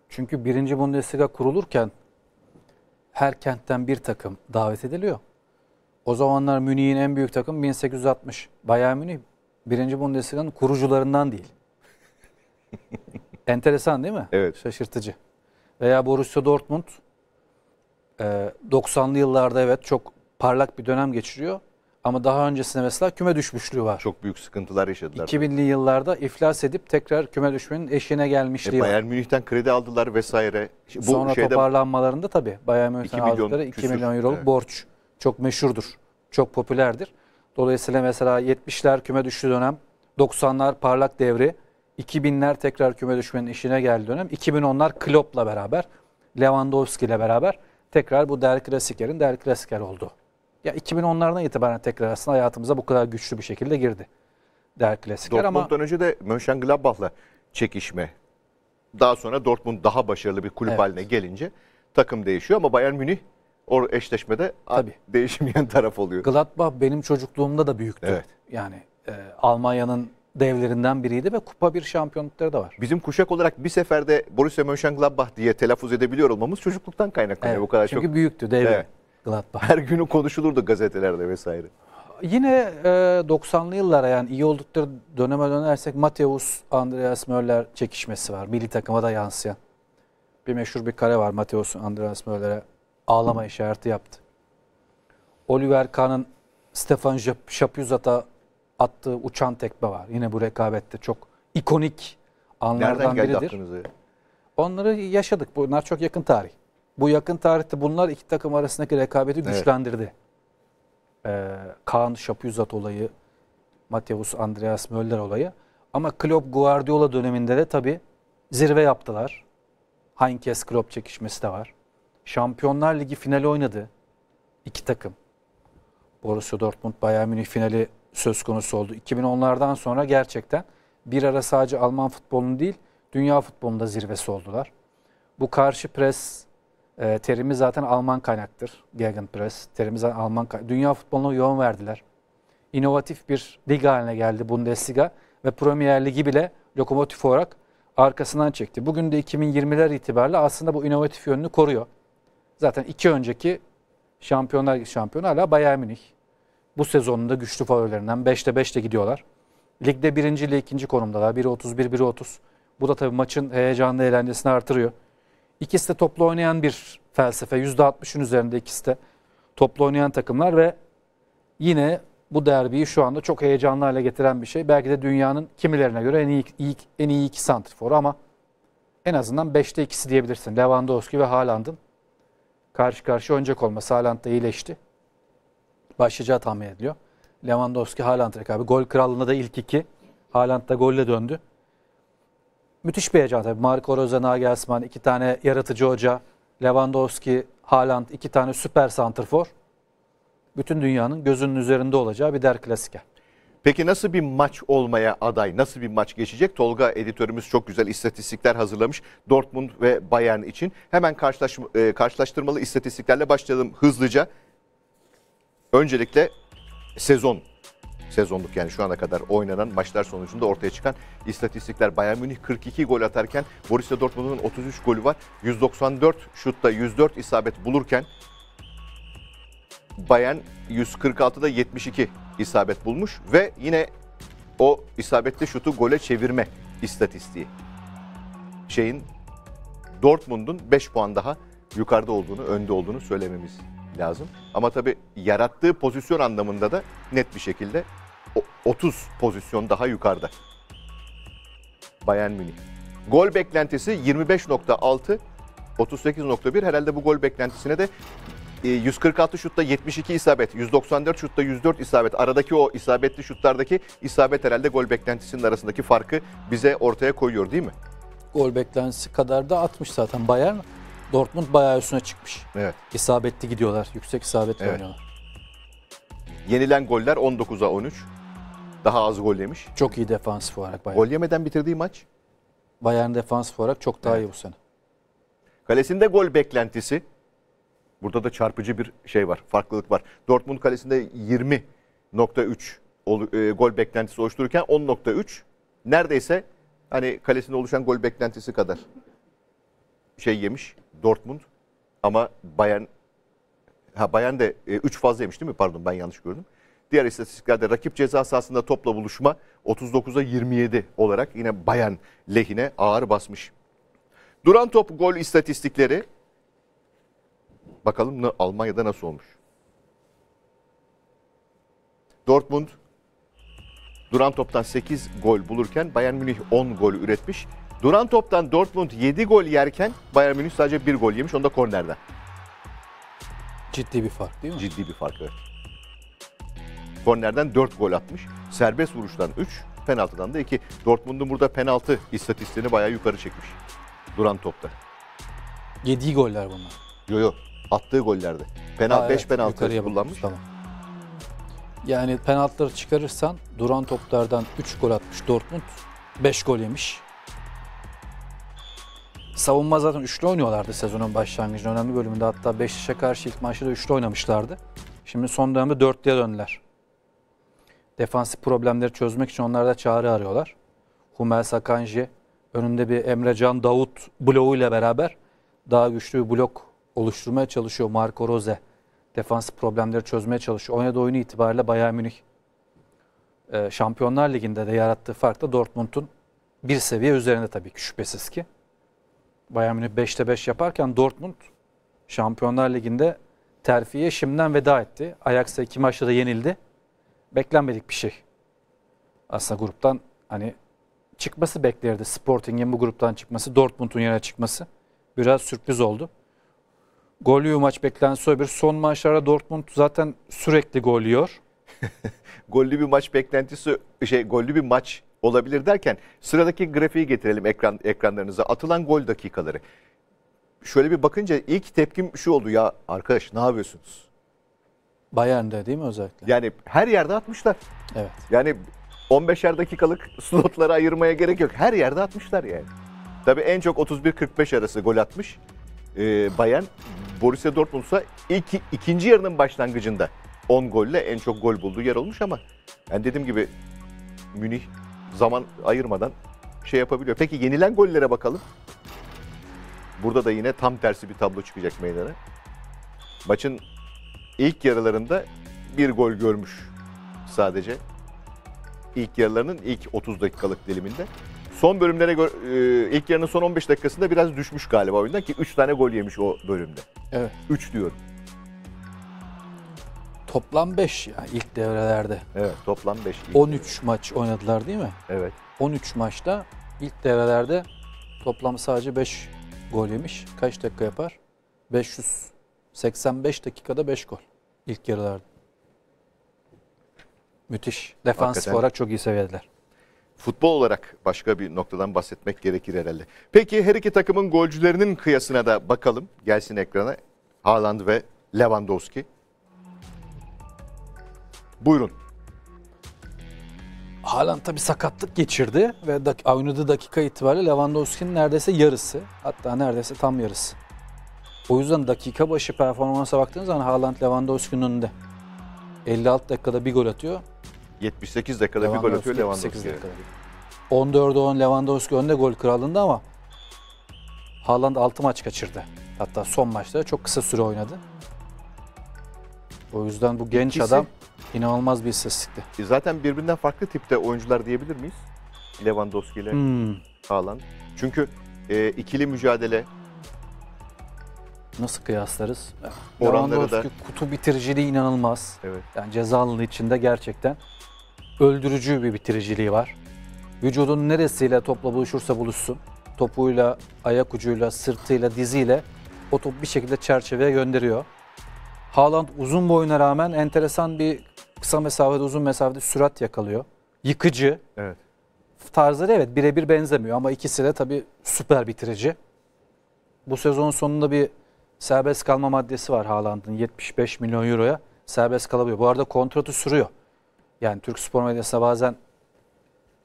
Speaker 2: Çünkü birinci Bundesliga kurulurken her kentten bir takım davet ediliyor. O zamanlar Münih'in en büyük takım 1860. Bayern Münih birinci Bundesliga'nın kurucularından değil. Enteresan değil mi? Evet. Şaşırtıcı. Veya Borussia Dortmund 90'lı e, yıllarda evet çok parlak bir dönem geçiriyor. Ama daha öncesinde mesela küme
Speaker 1: düşmüşlüğü var. Çok büyük sıkıntılar yaşadılar.
Speaker 2: 2000'li yıllarda iflas edip tekrar küme düşmenin eşiğine
Speaker 1: gelmişliği e, var. Bayern Münih'ten kredi aldılar vesaire. Bu Sonra şeyde,
Speaker 2: toparlanmalarında tabii Bayern Münih'ten 2 milyon, aldıkları 2 küsür, milyon euroluk evet. borç. Çok meşhurdur. Çok popülerdir. Dolayısıyla mesela 70'ler küme düştü dönem. 90'lar parlak devri. 2000'ler tekrar küme düşmenin işine geldi dönem. 2010'lar Klopp'la beraber, Lewandowski ile beraber tekrar bu Der Klasiker'in Der Klasiker oldu. Ya 2010'lardan itibaren tekrar aslında hayatımıza bu kadar güçlü bir şekilde girdi. Der
Speaker 1: Klasiker Dortmund'dan ama... Dortmund'dan önce de Mönchengladbach'la çekişme. Daha sonra Dortmund daha başarılı bir kulüp evet. haline gelince takım değişiyor ama Bayern Münih o eşleşmede Tabii. değişmeyen taraf oluyor. Gladbach benim çocukluğumda da büyüktü. Evet.
Speaker 2: Yani e, Almanya'nın devlerinden biriydi ve kupa bir şampiyonlukları da var.
Speaker 1: Bizim kuşak olarak bir seferde Borussia Mönchengladbach diye telaffuz edebiliyor olmamız çocukluktan kaynaklanıyor evet, bu kadar çünkü çok. Çünkü büyüktü devri evet. Gladbach. Her günü konuşulurdu gazetelerde vesaire. Yine e,
Speaker 2: 90'lı yıllara yani iyi oldukları döneme dönersek Mateus Andreas Möller çekişmesi var. Milli takıma da yansıyan. Bir meşhur bir kare var Mateus Andreas Möller'e ağlama işareti yaptı. Oliver Kahn'ın Stefan Şapyuzat'a attığı uçan tekme var. Yine bu rekabette çok ikonik anlardan geldi biridir. Onları yaşadık. Bunlar çok yakın tarih. Bu yakın tarihte bunlar iki takım arasındaki rekabeti Evet. güçlendirdi. Ee, Kaan Şapüzat olayı, Mateus Andreas Möller olayı. Ama Klopp Guardiola döneminde de tabii zirve yaptılar. Heinkes Klopp çekişmesi de var. Şampiyonlar Ligi finali oynadı. iki takım. Borussia Dortmund Bayern Münih finali söz konusu oldu. 2010'lardan sonra gerçekten bir ara sadece Alman futbolunun değil, dünya futbolunda zirvesi oldular. Bu karşı pres e, terimi zaten Alman kaynaktır. Gegenpress terimi zaten Alman kaynak. Dünya futboluna yoğun verdiler. İnovatif bir lig haline geldi Bundesliga ve Premier Ligi bile lokomotif olarak arkasından çekti. Bugün de 2020'ler itibariyle aslında bu inovatif yönünü koruyor. Zaten iki önceki şampiyonlar şampiyonu hala Bayern Münih bu sezonunda güçlü favorilerinden 5'te 5'te gidiyorlar. Ligde birinci ile ikinci konumdalar. Biri 31, biri 30. Bu da tabii maçın heyecanlı eğlencesini artırıyor. İkisi de toplu oynayan bir felsefe. %60'ın üzerinde ikisi de toplu oynayan takımlar ve yine bu derbiyi şu anda çok heyecanlı hale getiren bir şey. Belki de dünyanın kimilerine göre en iyi, iyi en iyi iki santriforu ama en azından 5'te ikisi diyebilirsin. Lewandowski ve Haaland'ın karşı karşıya oynayacak olması. Haaland da iyileşti başlayacağı tahmin ediliyor. Lewandowski Haaland rekabı. Gol krallığında da ilk iki. Haaland da golle döndü. Müthiş bir heyecan tabii. Marco Rose, Nagelsmann, iki tane yaratıcı hoca. Lewandowski, Haaland, iki tane süper santrfor. Bütün dünyanın gözünün üzerinde olacağı bir der klasiker.
Speaker 1: Peki nasıl bir maç olmaya aday? Nasıl bir maç geçecek? Tolga editörümüz çok güzel istatistikler hazırlamış Dortmund ve Bayern için. Hemen karşılaş, e, karşılaştırmalı istatistiklerle başlayalım hızlıca. Öncelikle sezon sezonluk yani şu ana kadar oynanan maçlar sonucunda ortaya çıkan istatistikler. Bayern Münih 42 gol atarken Borussia Dortmund'un 33 golü var. 194 şutta 104 isabet bulurken Bayern 146'da 72 isabet bulmuş ve yine o isabetli şutu gole çevirme istatistiği. Şeyin Dortmund'un 5 puan daha yukarıda olduğunu, önde olduğunu söylememiz lazım. Ama tabii yarattığı pozisyon anlamında da net bir şekilde 30 pozisyon daha yukarıda. Bayern Münih. Gol beklentisi 25.6, 38.1. Herhalde bu gol beklentisine de 146 e, şutta 72 isabet, 194 şutta 104 isabet. Aradaki o isabetli şutlardaki isabet herhalde gol beklentisinin arasındaki farkı bize ortaya koyuyor değil mi?
Speaker 2: Gol beklentisi kadar da atmış zaten Bayern. Dortmund bayağı üstüne çıkmış. Evet. İsabetli gidiyorlar. Yüksek isabetle evet.
Speaker 1: oynuyorlar. Yenilen goller 19'a 13. Daha az gol yemiş.
Speaker 2: Çok iyi defansif olarak bayağı. Gol yemeden bitirdiği maç? Bayern defansif olarak çok daha evet. iyi bu sene.
Speaker 1: Kalesinde gol beklentisi. Burada da çarpıcı bir şey var, farklılık var. Dortmund kalesinde 20.3 e, gol beklentisi oluştururken 10.3 neredeyse hani kalesinde oluşan gol beklentisi kadar şey yemiş Dortmund ama Bayern ha Bayern de 3 e, fazla yemiş değil mi? Pardon ben yanlış gördüm. Diğer istatistiklerde rakip ceza sahasında topla buluşma 39'a 27 olarak yine Bayern lehine ağır basmış. Duran top gol istatistikleri bakalım Almanya'da nasıl olmuş? Dortmund duran toptan 8 gol bulurken Bayern Münih 10 gol üretmiş. Duran toptan Dortmund 7 gol yerken Bayern Münih sadece 1 gol yemiş. Onu da kornerden. Ciddi bir fark değil mi? Ciddi bir fark evet. Kornerden 4 gol atmış. Serbest vuruştan 3, penaltıdan da 2. Dortmund'un burada penaltı istatistiğini bayağı yukarı çekmiş. Duran topta. Yediği goller bunlar. Yo yo. Attığı gollerde. Penal 5 evet, penaltı yukarıya bakıyoruz, kullanmış. Tamam.
Speaker 2: Yani penaltıları çıkarırsan duran toplardan 3 gol atmış Dortmund, 5 gol yemiş. Savunma zaten üçlü oynuyorlardı sezonun başlangıcında. Önemli bölümünde hatta Beşiktaş'a karşı ilk maçta da üçlü oynamışlardı. Şimdi son dönemde dörtlüye döndüler. Defansif problemleri çözmek için onlar da çağrı arıyorlar. Humel Sakanji önünde bir Emre Emrecan Davut bloğuyla beraber daha güçlü bir blok oluşturmaya çalışıyor Marco Rose. Defansif problemleri çözmeye çalışıyor. Oynadığı oyunu itibariyle Bayern Münih e, Şampiyonlar Ligi'nde de yarattığı fark da Dortmund'un bir seviye üzerinde tabii ki şüphesiz ki. Bayern Münih 5'te 5 yaparken Dortmund Şampiyonlar Ligi'nde terfiye şimdiden veda etti. Ajax'a iki maçta da yenildi. Beklenmedik bir şey. Aslında gruptan hani çıkması beklerdi. Sporting'in bu gruptan çıkması, Dortmund'un yana çıkması biraz sürpriz oldu. Golü maç beklentisi bir son maçlarda Dortmund zaten sürekli
Speaker 1: gol yiyor. gollü bir maç beklentisi şey gollü bir maç olabilir derken sıradaki grafiği getirelim ekran ekranlarınıza. Atılan gol dakikaları. Şöyle bir bakınca ilk tepkim şu oldu ya arkadaş ne yapıyorsunuz? Bayern'de değil mi özellikle? Yani her yerde atmışlar. Evet. Yani 15'er dakikalık slotlara ayırmaya gerek yok. Her yerde atmışlar yani. Tabii en çok 31-45 arası gol atmış. Ee, Bayern Borussia Dortmund ilk, ikinci yarının başlangıcında 10 golle en çok gol bulduğu yer olmuş ama ben yani dediğim gibi Münih zaman ayırmadan şey yapabiliyor. Peki yenilen gollere bakalım. Burada da yine tam tersi bir tablo çıkacak meydana. Maçın ilk yarılarında bir gol görmüş sadece. İlk yarılarının ilk 30 dakikalık diliminde. Son bölümlere göre ilk yarının son 15 dakikasında biraz düşmüş galiba oyundan ki 3 tane gol yemiş o bölümde. Evet. 3 diyorum.
Speaker 2: Toplam 5 yani ilk devrelerde. Evet toplam 5. 13 devre. maç oynadılar değil mi? Evet. 13 maçta ilk devrelerde toplam sadece 5 gol yemiş. Kaç dakika yapar? 585 dakikada 5 gol ilk yarılarda. Müthiş. Defansif Hakikaten. olarak çok iyi
Speaker 1: seviyeler. Futbol olarak başka bir noktadan bahsetmek gerekir herhalde. Peki her iki takımın golcülerinin kıyasına da bakalım. Gelsin ekrana. Haaland ve Lewandowski. Buyurun.
Speaker 2: Haaland tabii sakatlık geçirdi ve dak oynadığı dakika itibariyle Lewandowski'nin neredeyse yarısı. Hatta neredeyse tam yarısı. O yüzden dakika başı performansa baktığınız zaman Haaland Lewandowski'nin önünde. 56 dakikada bir gol atıyor.
Speaker 1: 78 dakikada bir gol atıyor Lewandowski.
Speaker 2: 14'e 10 Lewandowski önde gol kralında ama Haaland 6 maç kaçırdı. Hatta son maçta çok kısa süre oynadı. O yüzden bu genç İkisi. adam İnanılmaz bir istatistikti. E,
Speaker 1: zaten birbirinden farklı tipte oyuncular diyebilir miyiz? Lewandowski ile hmm. Haaland. Çünkü e, ikili mücadele
Speaker 2: nasıl kıyaslarız? Oranları da kutu bitiriciliği inanılmaz. Evet. Yani ceza içinde gerçekten öldürücü bir bitiriciliği var. Vücudun neresiyle topla buluşursa buluşsun. Topuyla, ayak ucuyla, sırtıyla, diziyle o top bir şekilde çerçeveye gönderiyor. Haaland uzun boyuna rağmen enteresan bir kısa mesafede uzun mesafede sürat yakalıyor. Yıkıcı. Evet. Tarzları evet birebir benzemiyor ama ikisi de tabii süper bitirici. Bu sezon sonunda bir serbest kalma maddesi var Haaland'ın 75 milyon euroya serbest kalabiliyor. Bu arada kontratı sürüyor. Yani Türk spor Medyası bazen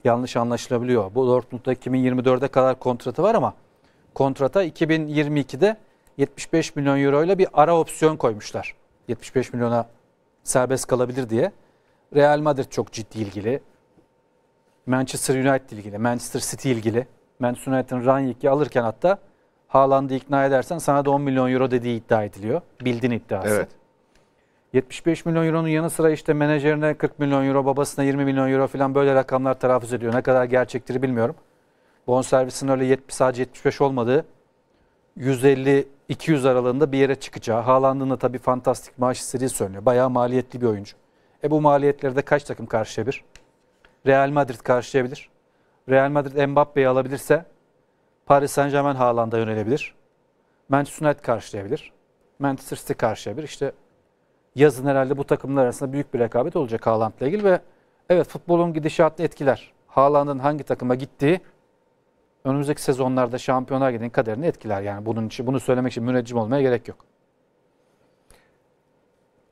Speaker 2: yanlış anlaşılabiliyor. Bu Dortmund'da 2024'e kadar kontratı var ama kontrata 2022'de 75 milyon euro ile bir ara opsiyon koymuşlar. 75 milyona serbest kalabilir diye. Real Madrid çok ciddi ilgili. Manchester United ilgili, Manchester City ilgili. Manchester United'ın Ranyik'i alırken hatta Haaland'ı ikna edersen sana da 10 milyon euro dediği iddia ediliyor. Bildin iddiası. Evet. 75 milyon euronun yanı sıra işte menajerine 40 milyon euro, babasına 20 milyon euro falan böyle rakamlar telaffuz ediyor. Ne kadar gerçektir bilmiyorum. Bonservisin öyle 70 sadece 75 olmadığı 150 200 aralığında bir yere çıkacağı. Haaland'ın da tabii fantastik maaş seri söylüyor, Bayağı maliyetli bir oyuncu. E bu maliyetlerde kaç takım karşılayabilir? Real Madrid karşılayabilir. Real Madrid Mbappe'yi alabilirse Paris Saint Germain Haaland'a yönelebilir. Manchester United karşılayabilir. Manchester City karşılayabilir. İşte yazın herhalde bu takımlar arasında büyük bir rekabet olacak Haaland'la ilgili ve evet futbolun gidişatını etkiler. Haaland'ın hangi takıma gittiği önümüzdeki sezonlarda Şampiyonlar giden kaderini etkiler. Yani bunun için bunu söylemek için müneccim olmaya gerek yok.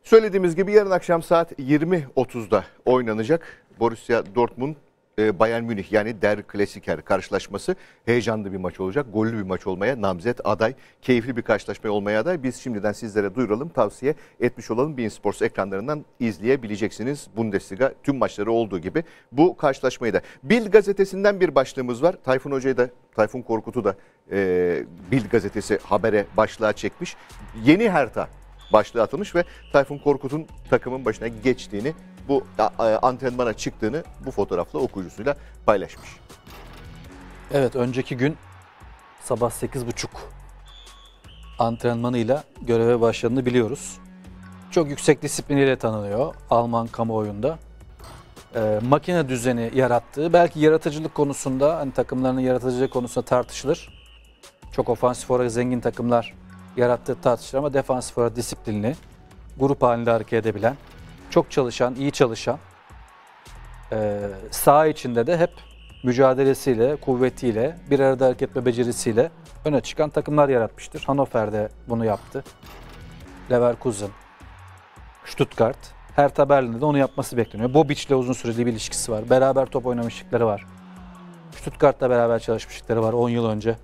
Speaker 1: Söylediğimiz gibi yarın akşam saat 20.30'da oynanacak Borussia Dortmund e, Bayern Münih yani Der Klassiker karşılaşması heyecanlı bir maç olacak. Gollü bir maç olmaya namzet aday. Keyifli bir karşılaşma olmaya aday. Biz şimdiden sizlere duyuralım, tavsiye etmiş olalım. Bein Sports ekranlarından izleyebileceksiniz Bundesliga tüm maçları olduğu gibi bu karşılaşmayı da. Bild gazetesinden bir başlığımız var. Tayfun Hoca'yı da Tayfun Korkut'u da e, Bild gazetesi habere başlığa çekmiş. Yeni Hertha başlığı atılmış ve Tayfun Korkut'un takımın başına geçtiğini, bu antrenmana çıktığını bu fotoğrafla okuyucusuyla paylaşmış.
Speaker 2: Evet önceki gün sabah 8.30 antrenmanıyla
Speaker 1: göreve başladığını
Speaker 2: biliyoruz. Çok yüksek disipliniyle tanınıyor Alman kamuoyunda. E, makine düzeni yarattığı, belki yaratıcılık konusunda hani takımlarının yaratıcılık konusunda tartışılır. Çok ofansif olarak zengin takımlar yarattığı tartışılır ama defansif olarak disiplinli, grup halinde hareket edebilen, çok çalışan, iyi çalışan, e, saha içinde de hep mücadelesiyle, kuvvetiyle, bir arada hareket ve becerisiyle öne çıkan takımlar yaratmıştır. de bunu yaptı. Leverkusen, Stuttgart, Hertha Berlin'de de onu yapması bekleniyor. ile uzun süreli bir ilişkisi var. Beraber top oynamışlıkları var. Stuttgart'la beraber çalışmışlıkları var 10 yıl önce.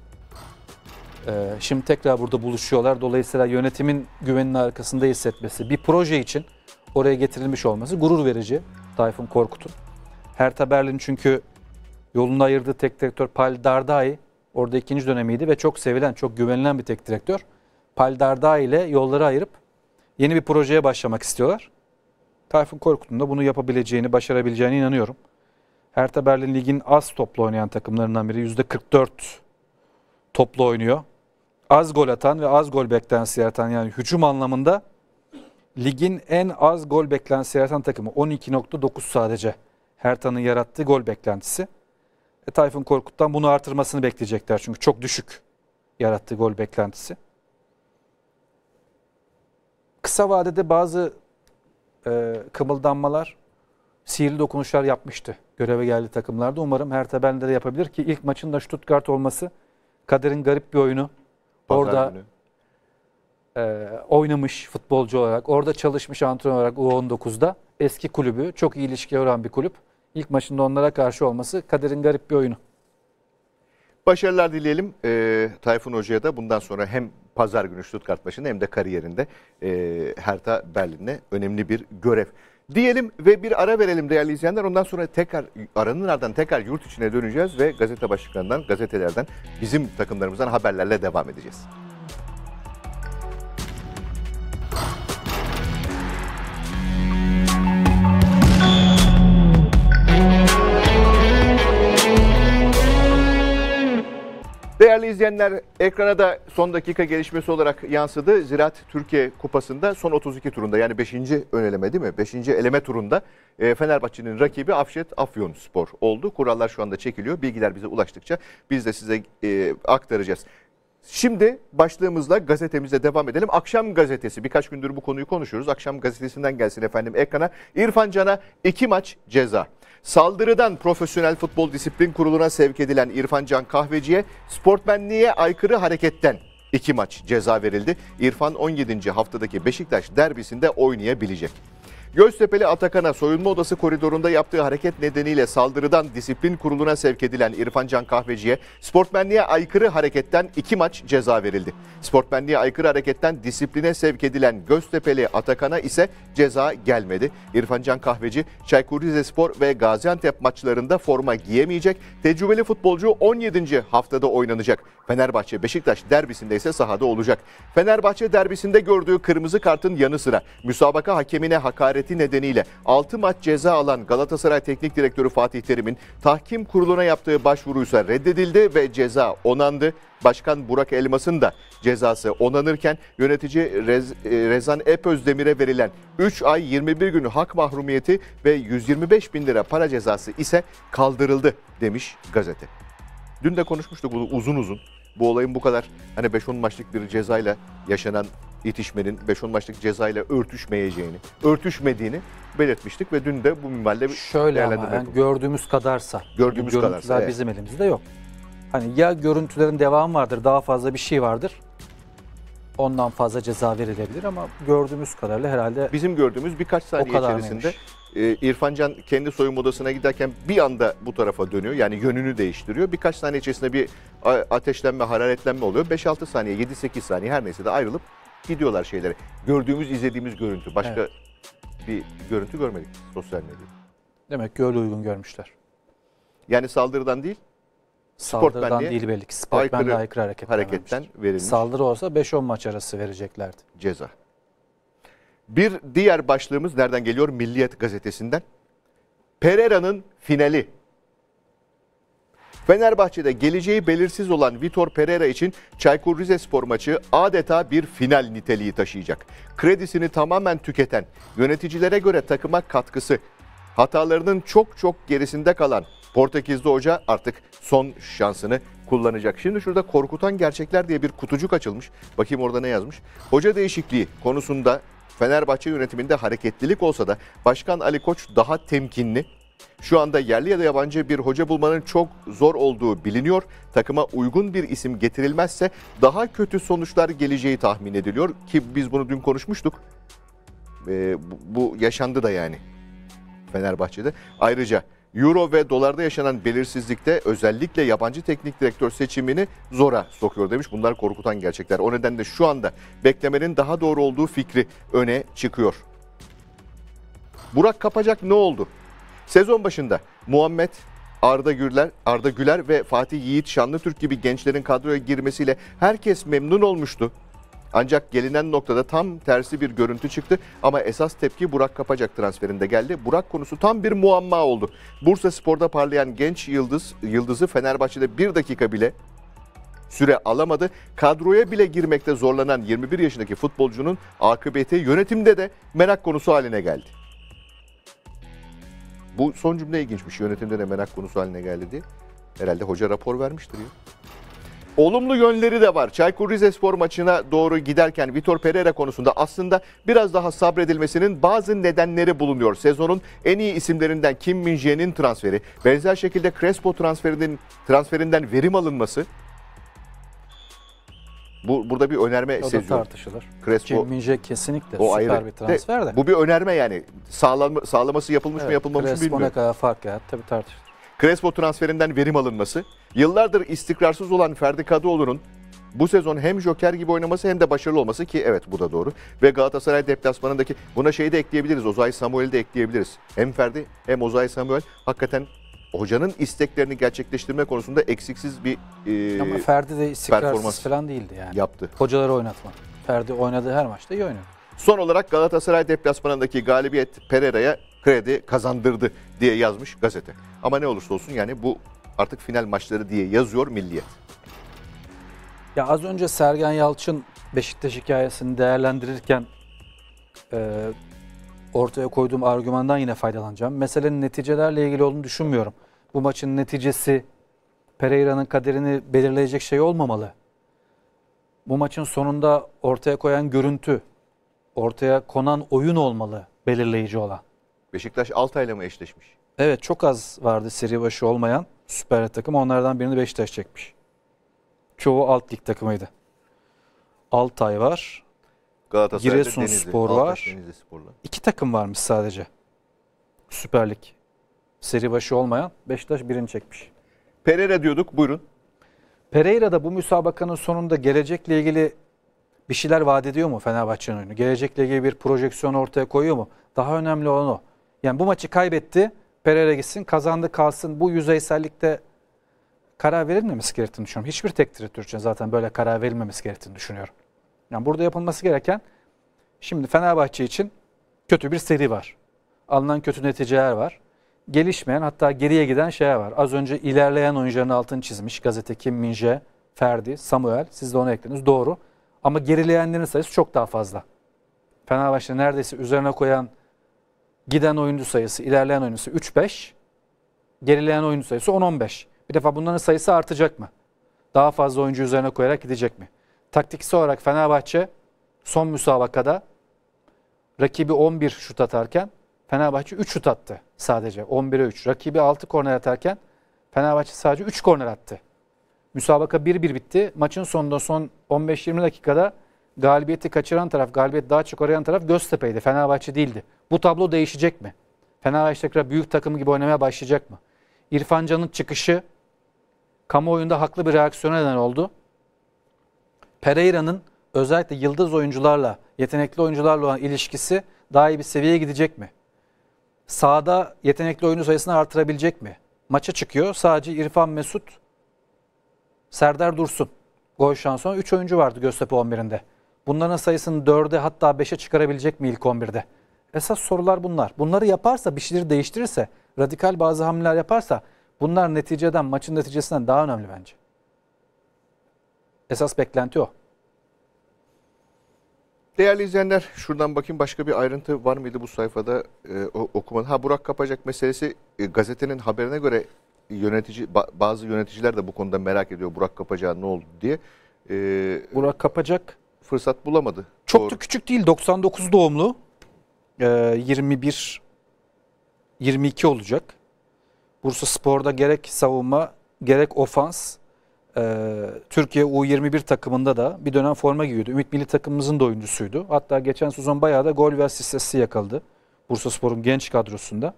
Speaker 2: Ee, şimdi tekrar burada buluşuyorlar. Dolayısıyla yönetimin güvenin arkasında hissetmesi, bir proje için oraya getirilmiş olması gurur verici Tayfun Korkut'un. Hertha Berlin çünkü yolunu ayırdığı tek direktör Pal Dardai orada ikinci dönemiydi ve çok sevilen, çok güvenilen bir tek direktör. Pal Dardai ile yolları ayırıp yeni bir projeye başlamak istiyorlar. Tayfun Korkut'un da bunu yapabileceğini, başarabileceğine inanıyorum. Hertha Berlin Lig'in az toplu oynayan takımlarından biri. %44 toplu oynuyor az gol atan ve az gol beklentisi yaratan yani hücum anlamında ligin en az gol beklentisi yaratan takımı. 12.9 sadece Herta'nın yarattığı gol beklentisi. E, Tayfun Korkut'tan bunu artırmasını bekleyecekler çünkü çok düşük yarattığı gol beklentisi. Kısa vadede bazı e, kımıldanmalar, sihirli dokunuşlar yapmıştı göreve geldi takımlarda. Umarım Hertha Berlin'de de yapabilir ki ilk maçında Stuttgart olması kaderin garip bir oyunu Pazar orada E, oynamış futbolcu olarak, orada çalışmış antrenör olarak U19'da eski kulübü, çok iyi ilişki olan bir kulüp. İlk maçında onlara karşı olması kaderin garip bir oyunu.
Speaker 1: Başarılar dileyelim e, Tayfun Hoca'ya da bundan sonra hem pazar günü Stuttgart maçında hem de kariyerinde e, Hertha Berlin'e önemli bir görev diyelim ve bir ara verelim değerli izleyenler. Ondan sonra tekrar aranın ardından tekrar yurt içine döneceğiz ve gazete başlıklarından, gazetelerden, bizim takımlarımızdan haberlerle devam edeceğiz. Değerli izleyenler ekrana da son dakika gelişmesi olarak yansıdı. Ziraat Türkiye Kupası'nda son 32 turunda yani 5. eleme değil mi? 5. eleme turunda e, Fenerbahçe'nin rakibi Afşet Afyon Spor oldu. Kurallar şu anda çekiliyor. Bilgiler bize ulaştıkça biz de size e, aktaracağız. Şimdi başlığımızla gazetemize devam edelim. Akşam gazetesi birkaç gündür bu konuyu konuşuyoruz. Akşam gazetesinden gelsin efendim ekrana. İrfan Can'a iki maç ceza. Saldırıdan Profesyonel Futbol Disiplin Kurulu'na sevk edilen İrfan Can Kahveci'ye sportmenliğe aykırı hareketten 2 maç ceza verildi. İrfan 17. haftadaki Beşiktaş derbisinde oynayabilecek. Göztepe'li Atakan'a soyunma odası koridorunda yaptığı hareket nedeniyle saldırıdan disiplin kuruluna sevk edilen İrfan Can Kahveci'ye sportmenliğe aykırı hareketten 2 maç ceza verildi. Sportmenliğe aykırı hareketten disipline sevk edilen Göztepe'li Atakan'a ise ceza gelmedi. İrfan Can Kahveci Çaykur Rizespor ve Gaziantep maçlarında forma giyemeyecek. Tecrübeli futbolcu 17. haftada oynanacak. Fenerbahçe Beşiktaş derbisinde ise sahada olacak. Fenerbahçe derbisinde gördüğü kırmızı kartın yanı sıra müsabaka hakemine hakaret işareti nedeniyle 6 maç ceza alan Galatasaray Teknik Direktörü Fatih Terim'in tahkim kuruluna yaptığı başvuruysa reddedildi ve ceza onandı. Başkan Burak Elmas'ın da cezası onanırken yönetici Rez, e, Rezan Epözdemir'e verilen 3 ay 21 günü hak mahrumiyeti ve 125 bin lira para cezası ise kaldırıldı demiş gazete. Dün de konuşmuştuk bunu uzun uzun. Bu olayın bu kadar hani 5-10 maçlık bir cezayla yaşanan itişmenin 5-10 maçlık cezayla örtüşmeyeceğini, örtüşmediğini belirtmiştik ve dün de bu minvalde bir Şöyle ama yani gördüğümüz kadarsa. Gördüğümüz görüntüler kadarsa. Görüntüler bizim elimizde yok. Hani ya görüntülerin
Speaker 2: devamı vardır, daha fazla bir şey vardır. Ondan fazla ceza verilebilir ama gördüğümüz kadarıyla herhalde Bizim gördüğümüz birkaç saniye kadar içerisinde
Speaker 1: e, İrfan Can kendi soyunma odasına giderken bir anda bu tarafa dönüyor. Yani yönünü değiştiriyor. Birkaç saniye içerisinde bir ateşlenme, hararetlenme oluyor. 5-6 saniye, 7-8 saniye her neyse de ayrılıp gidiyorlar şeylere. Gördüğümüz, izlediğimiz görüntü. Başka evet. bir görüntü görmedik sosyal medyada. Demek ki öyle
Speaker 2: uygun görmüşler.
Speaker 1: Yani saldırıdan değil, Saldırıdan değil belli ki. Sportmenliğe aykırı, aykırı hareketten verilmiş. Saldırı
Speaker 2: olsa 5-10 maç arası vereceklerdi.
Speaker 1: Ceza. Bir diğer başlığımız nereden geliyor? Milliyet gazetesinden. Pereira'nın finali Fenerbahçe'de geleceği belirsiz olan Vitor Pereira için Çaykur Rizespor maçı adeta bir final niteliği taşıyacak. Kredisini tamamen tüketen, yöneticilere göre takıma katkısı, hatalarının çok çok gerisinde kalan Portekizli hoca artık son şansını kullanacak. Şimdi şurada korkutan gerçekler diye bir kutucuk açılmış. Bakayım orada ne yazmış. Hoca değişikliği konusunda Fenerbahçe yönetiminde hareketlilik olsa da Başkan Ali Koç daha temkinli şu anda yerli ya da yabancı bir hoca bulmanın çok zor olduğu biliniyor. Takıma uygun bir isim getirilmezse daha kötü sonuçlar geleceği tahmin ediliyor. Ki biz bunu dün konuşmuştuk. Ee, bu yaşandı da yani Fenerbahçe'de. Ayrıca Euro ve dolarda yaşanan belirsizlikte özellikle yabancı teknik direktör seçimini zora sokuyor demiş. Bunlar korkutan gerçekler. O nedenle şu anda beklemenin daha doğru olduğu fikri öne çıkıyor. Burak Kapacak ne oldu? Sezon başında Muhammed Arda Güler, Arda Güler ve Fatih Yiğit Şanlıtürk gibi gençlerin kadroya girmesiyle herkes memnun olmuştu. Ancak gelinen noktada tam tersi bir görüntü çıktı ama esas tepki Burak Kapacak transferinde geldi. Burak konusu tam bir muamma oldu. Bursa Spor'da parlayan genç yıldız yıldızı Fenerbahçe'de bir dakika bile süre alamadı. Kadroya bile girmekte zorlanan 21 yaşındaki futbolcunun akıbeti yönetimde de merak konusu haline geldi. Bu son cümle ilginçmiş. yönetimden de merak konusu haline geldi diye. Herhalde hoca rapor vermiştir ya. Olumlu yönleri de var. Çaykur Rizespor maçına doğru giderken Vitor Pereira konusunda aslında biraz daha sabredilmesinin bazı nedenleri bulunuyor. Sezonun en iyi isimlerinden Kim Min transferi, benzer şekilde Crespo transferinin transferinden verim alınması bu burada bir önerme o O da tartışılır. Crespo,
Speaker 2: Cemmince kesinlikle o süper ayrı. bir transfer de. Bu bir
Speaker 1: önerme yani. Sağlam, sağlaması yapılmış evet, mı yapılmamış Crespo mı bilmiyorum. Crespo ne kadar fark ya tabii tartışılır. Crespo transferinden verim alınması. Yıllardır istikrarsız olan Ferdi Kadıoğlu'nun bu sezon hem Joker gibi oynaması hem de başarılı olması ki evet bu da doğru. Ve Galatasaray deplasmanındaki buna şeyi de ekleyebiliriz. Ozay Samuel'i de ekleyebiliriz. Hem Ferdi hem Ozay Samuel hakikaten hocanın isteklerini gerçekleştirme konusunda eksiksiz bir e, Ama Ferdi de istikrarsız performans falan değildi yani. yaptı. Hocaları oynatma.
Speaker 2: Ferdi oynadığı her
Speaker 1: maçta iyi oynadı. Son olarak Galatasaray deplasmanındaki galibiyet Pereira'ya kredi kazandırdı diye yazmış gazete. Ama ne olursa olsun yani bu artık final maçları diye yazıyor Milliyet.
Speaker 2: Ya az önce Sergen Yalçın Beşiktaş hikayesini değerlendirirken e, ortaya koyduğum argümandan yine faydalanacağım. Meselenin neticelerle ilgili olduğunu düşünmüyorum. Bu maçın neticesi Pereira'nın kaderini belirleyecek şey olmamalı. Bu maçın sonunda ortaya koyan görüntü, ortaya konan oyun olmalı belirleyici olan.
Speaker 1: Beşiktaş Altay'la mı eşleşmiş?
Speaker 2: Evet çok az vardı seri başı olmayan süper takım. Onlardan birini Beşiktaş çekmiş. Çoğu alt lig takımıydı. Altay var.
Speaker 1: Galatasaray'da Giresun Denizli, Spor var.
Speaker 2: İki takım varmış sadece. Süper Lig. Seri başı olmayan Beşiktaş birini çekmiş. Pereira diyorduk buyurun. Pereira da bu müsabakanın sonunda gelecekle ilgili bir şeyler vaat ediyor mu Fenerbahçe'nin oyunu? Gelecekle ilgili bir projeksiyon ortaya koyuyor mu? Daha önemli olan o. Yani bu maçı kaybetti. Pereira gitsin kazandı kalsın. Bu yüzeysellikte karar verilmemesi gerektiğini düşünüyorum. Hiçbir tek direktör için zaten böyle karar verilmemesi gerektiğini düşünüyorum. Yani burada yapılması gereken şimdi Fenerbahçe için kötü bir seri var. Alınan kötü neticeler var. Gelişmeyen hatta geriye giden şeyler var. Az önce ilerleyen oyuncuların altını çizmiş gazete Kim Minje, Ferdi, Samuel. Siz de onu eklediniz. Doğru. Ama gerileyenlerin sayısı çok daha fazla. Fenerbahçe neredeyse üzerine koyan giden oyuncu sayısı, ilerleyen oyuncu sayısı 3-5. Gerileyen oyuncu sayısı 10-15. Bir defa bunların sayısı artacak mı? Daha fazla oyuncu üzerine koyarak gidecek mi? taktiksel olarak Fenerbahçe son müsabakada rakibi 11 şut atarken Fenerbahçe 3 şut attı sadece 11'e 3. Rakibi 6 korner atarken Fenerbahçe sadece 3 korner attı. Müsabaka 1-1 bitti. Maçın sonunda son 15-20 dakikada galibiyeti kaçıran taraf, galibiyet daha çok arayan taraf Göztepe'ydi. Fenerbahçe değildi. Bu tablo değişecek mi? Fenerbahçe tekrar büyük takım gibi oynamaya başlayacak mı? İrfan Can'ın çıkışı kamuoyunda haklı bir reaksiyona neden oldu. Pereira'nın özellikle yıldız oyuncularla, yetenekli oyuncularla olan ilişkisi daha iyi bir seviyeye gidecek mi? Sağda yetenekli oyuncu sayısını artırabilecek mi? Maça çıkıyor sadece İrfan Mesut, Serdar Dursun. Gol şansı 3 oyuncu vardı Göztepe 11'inde. Bunların sayısını 4'e hatta 5'e çıkarabilecek mi ilk 11'de? Esas sorular bunlar. Bunları yaparsa, bir şeyleri değiştirirse, radikal bazı hamleler yaparsa bunlar neticeden, maçın neticesinden daha önemli bence. Esas beklenti o.
Speaker 1: Değerli izleyenler şuradan bakayım başka bir ayrıntı var mıydı bu sayfada e, okumanın? Ha Burak Kapacak meselesi e, gazetenin haberine göre yönetici bazı yöneticiler de bu konuda merak ediyor Burak Kapacak'ın ne oldu diye. E, Burak Kapacak fırsat bulamadı. Çok Doğru. da küçük değil 99 doğumlu
Speaker 2: e, 21 22 olacak. Bursa Spor'da gerek savunma gerek ofans ee, Türkiye U21 takımında da bir dönem forma giyiyordu. Ümit Milli takımımızın da oyuncusuydu. Hatta geçen sezon bayağı da gol ve asist yakaladı. Bursa Spor'un genç kadrosunda.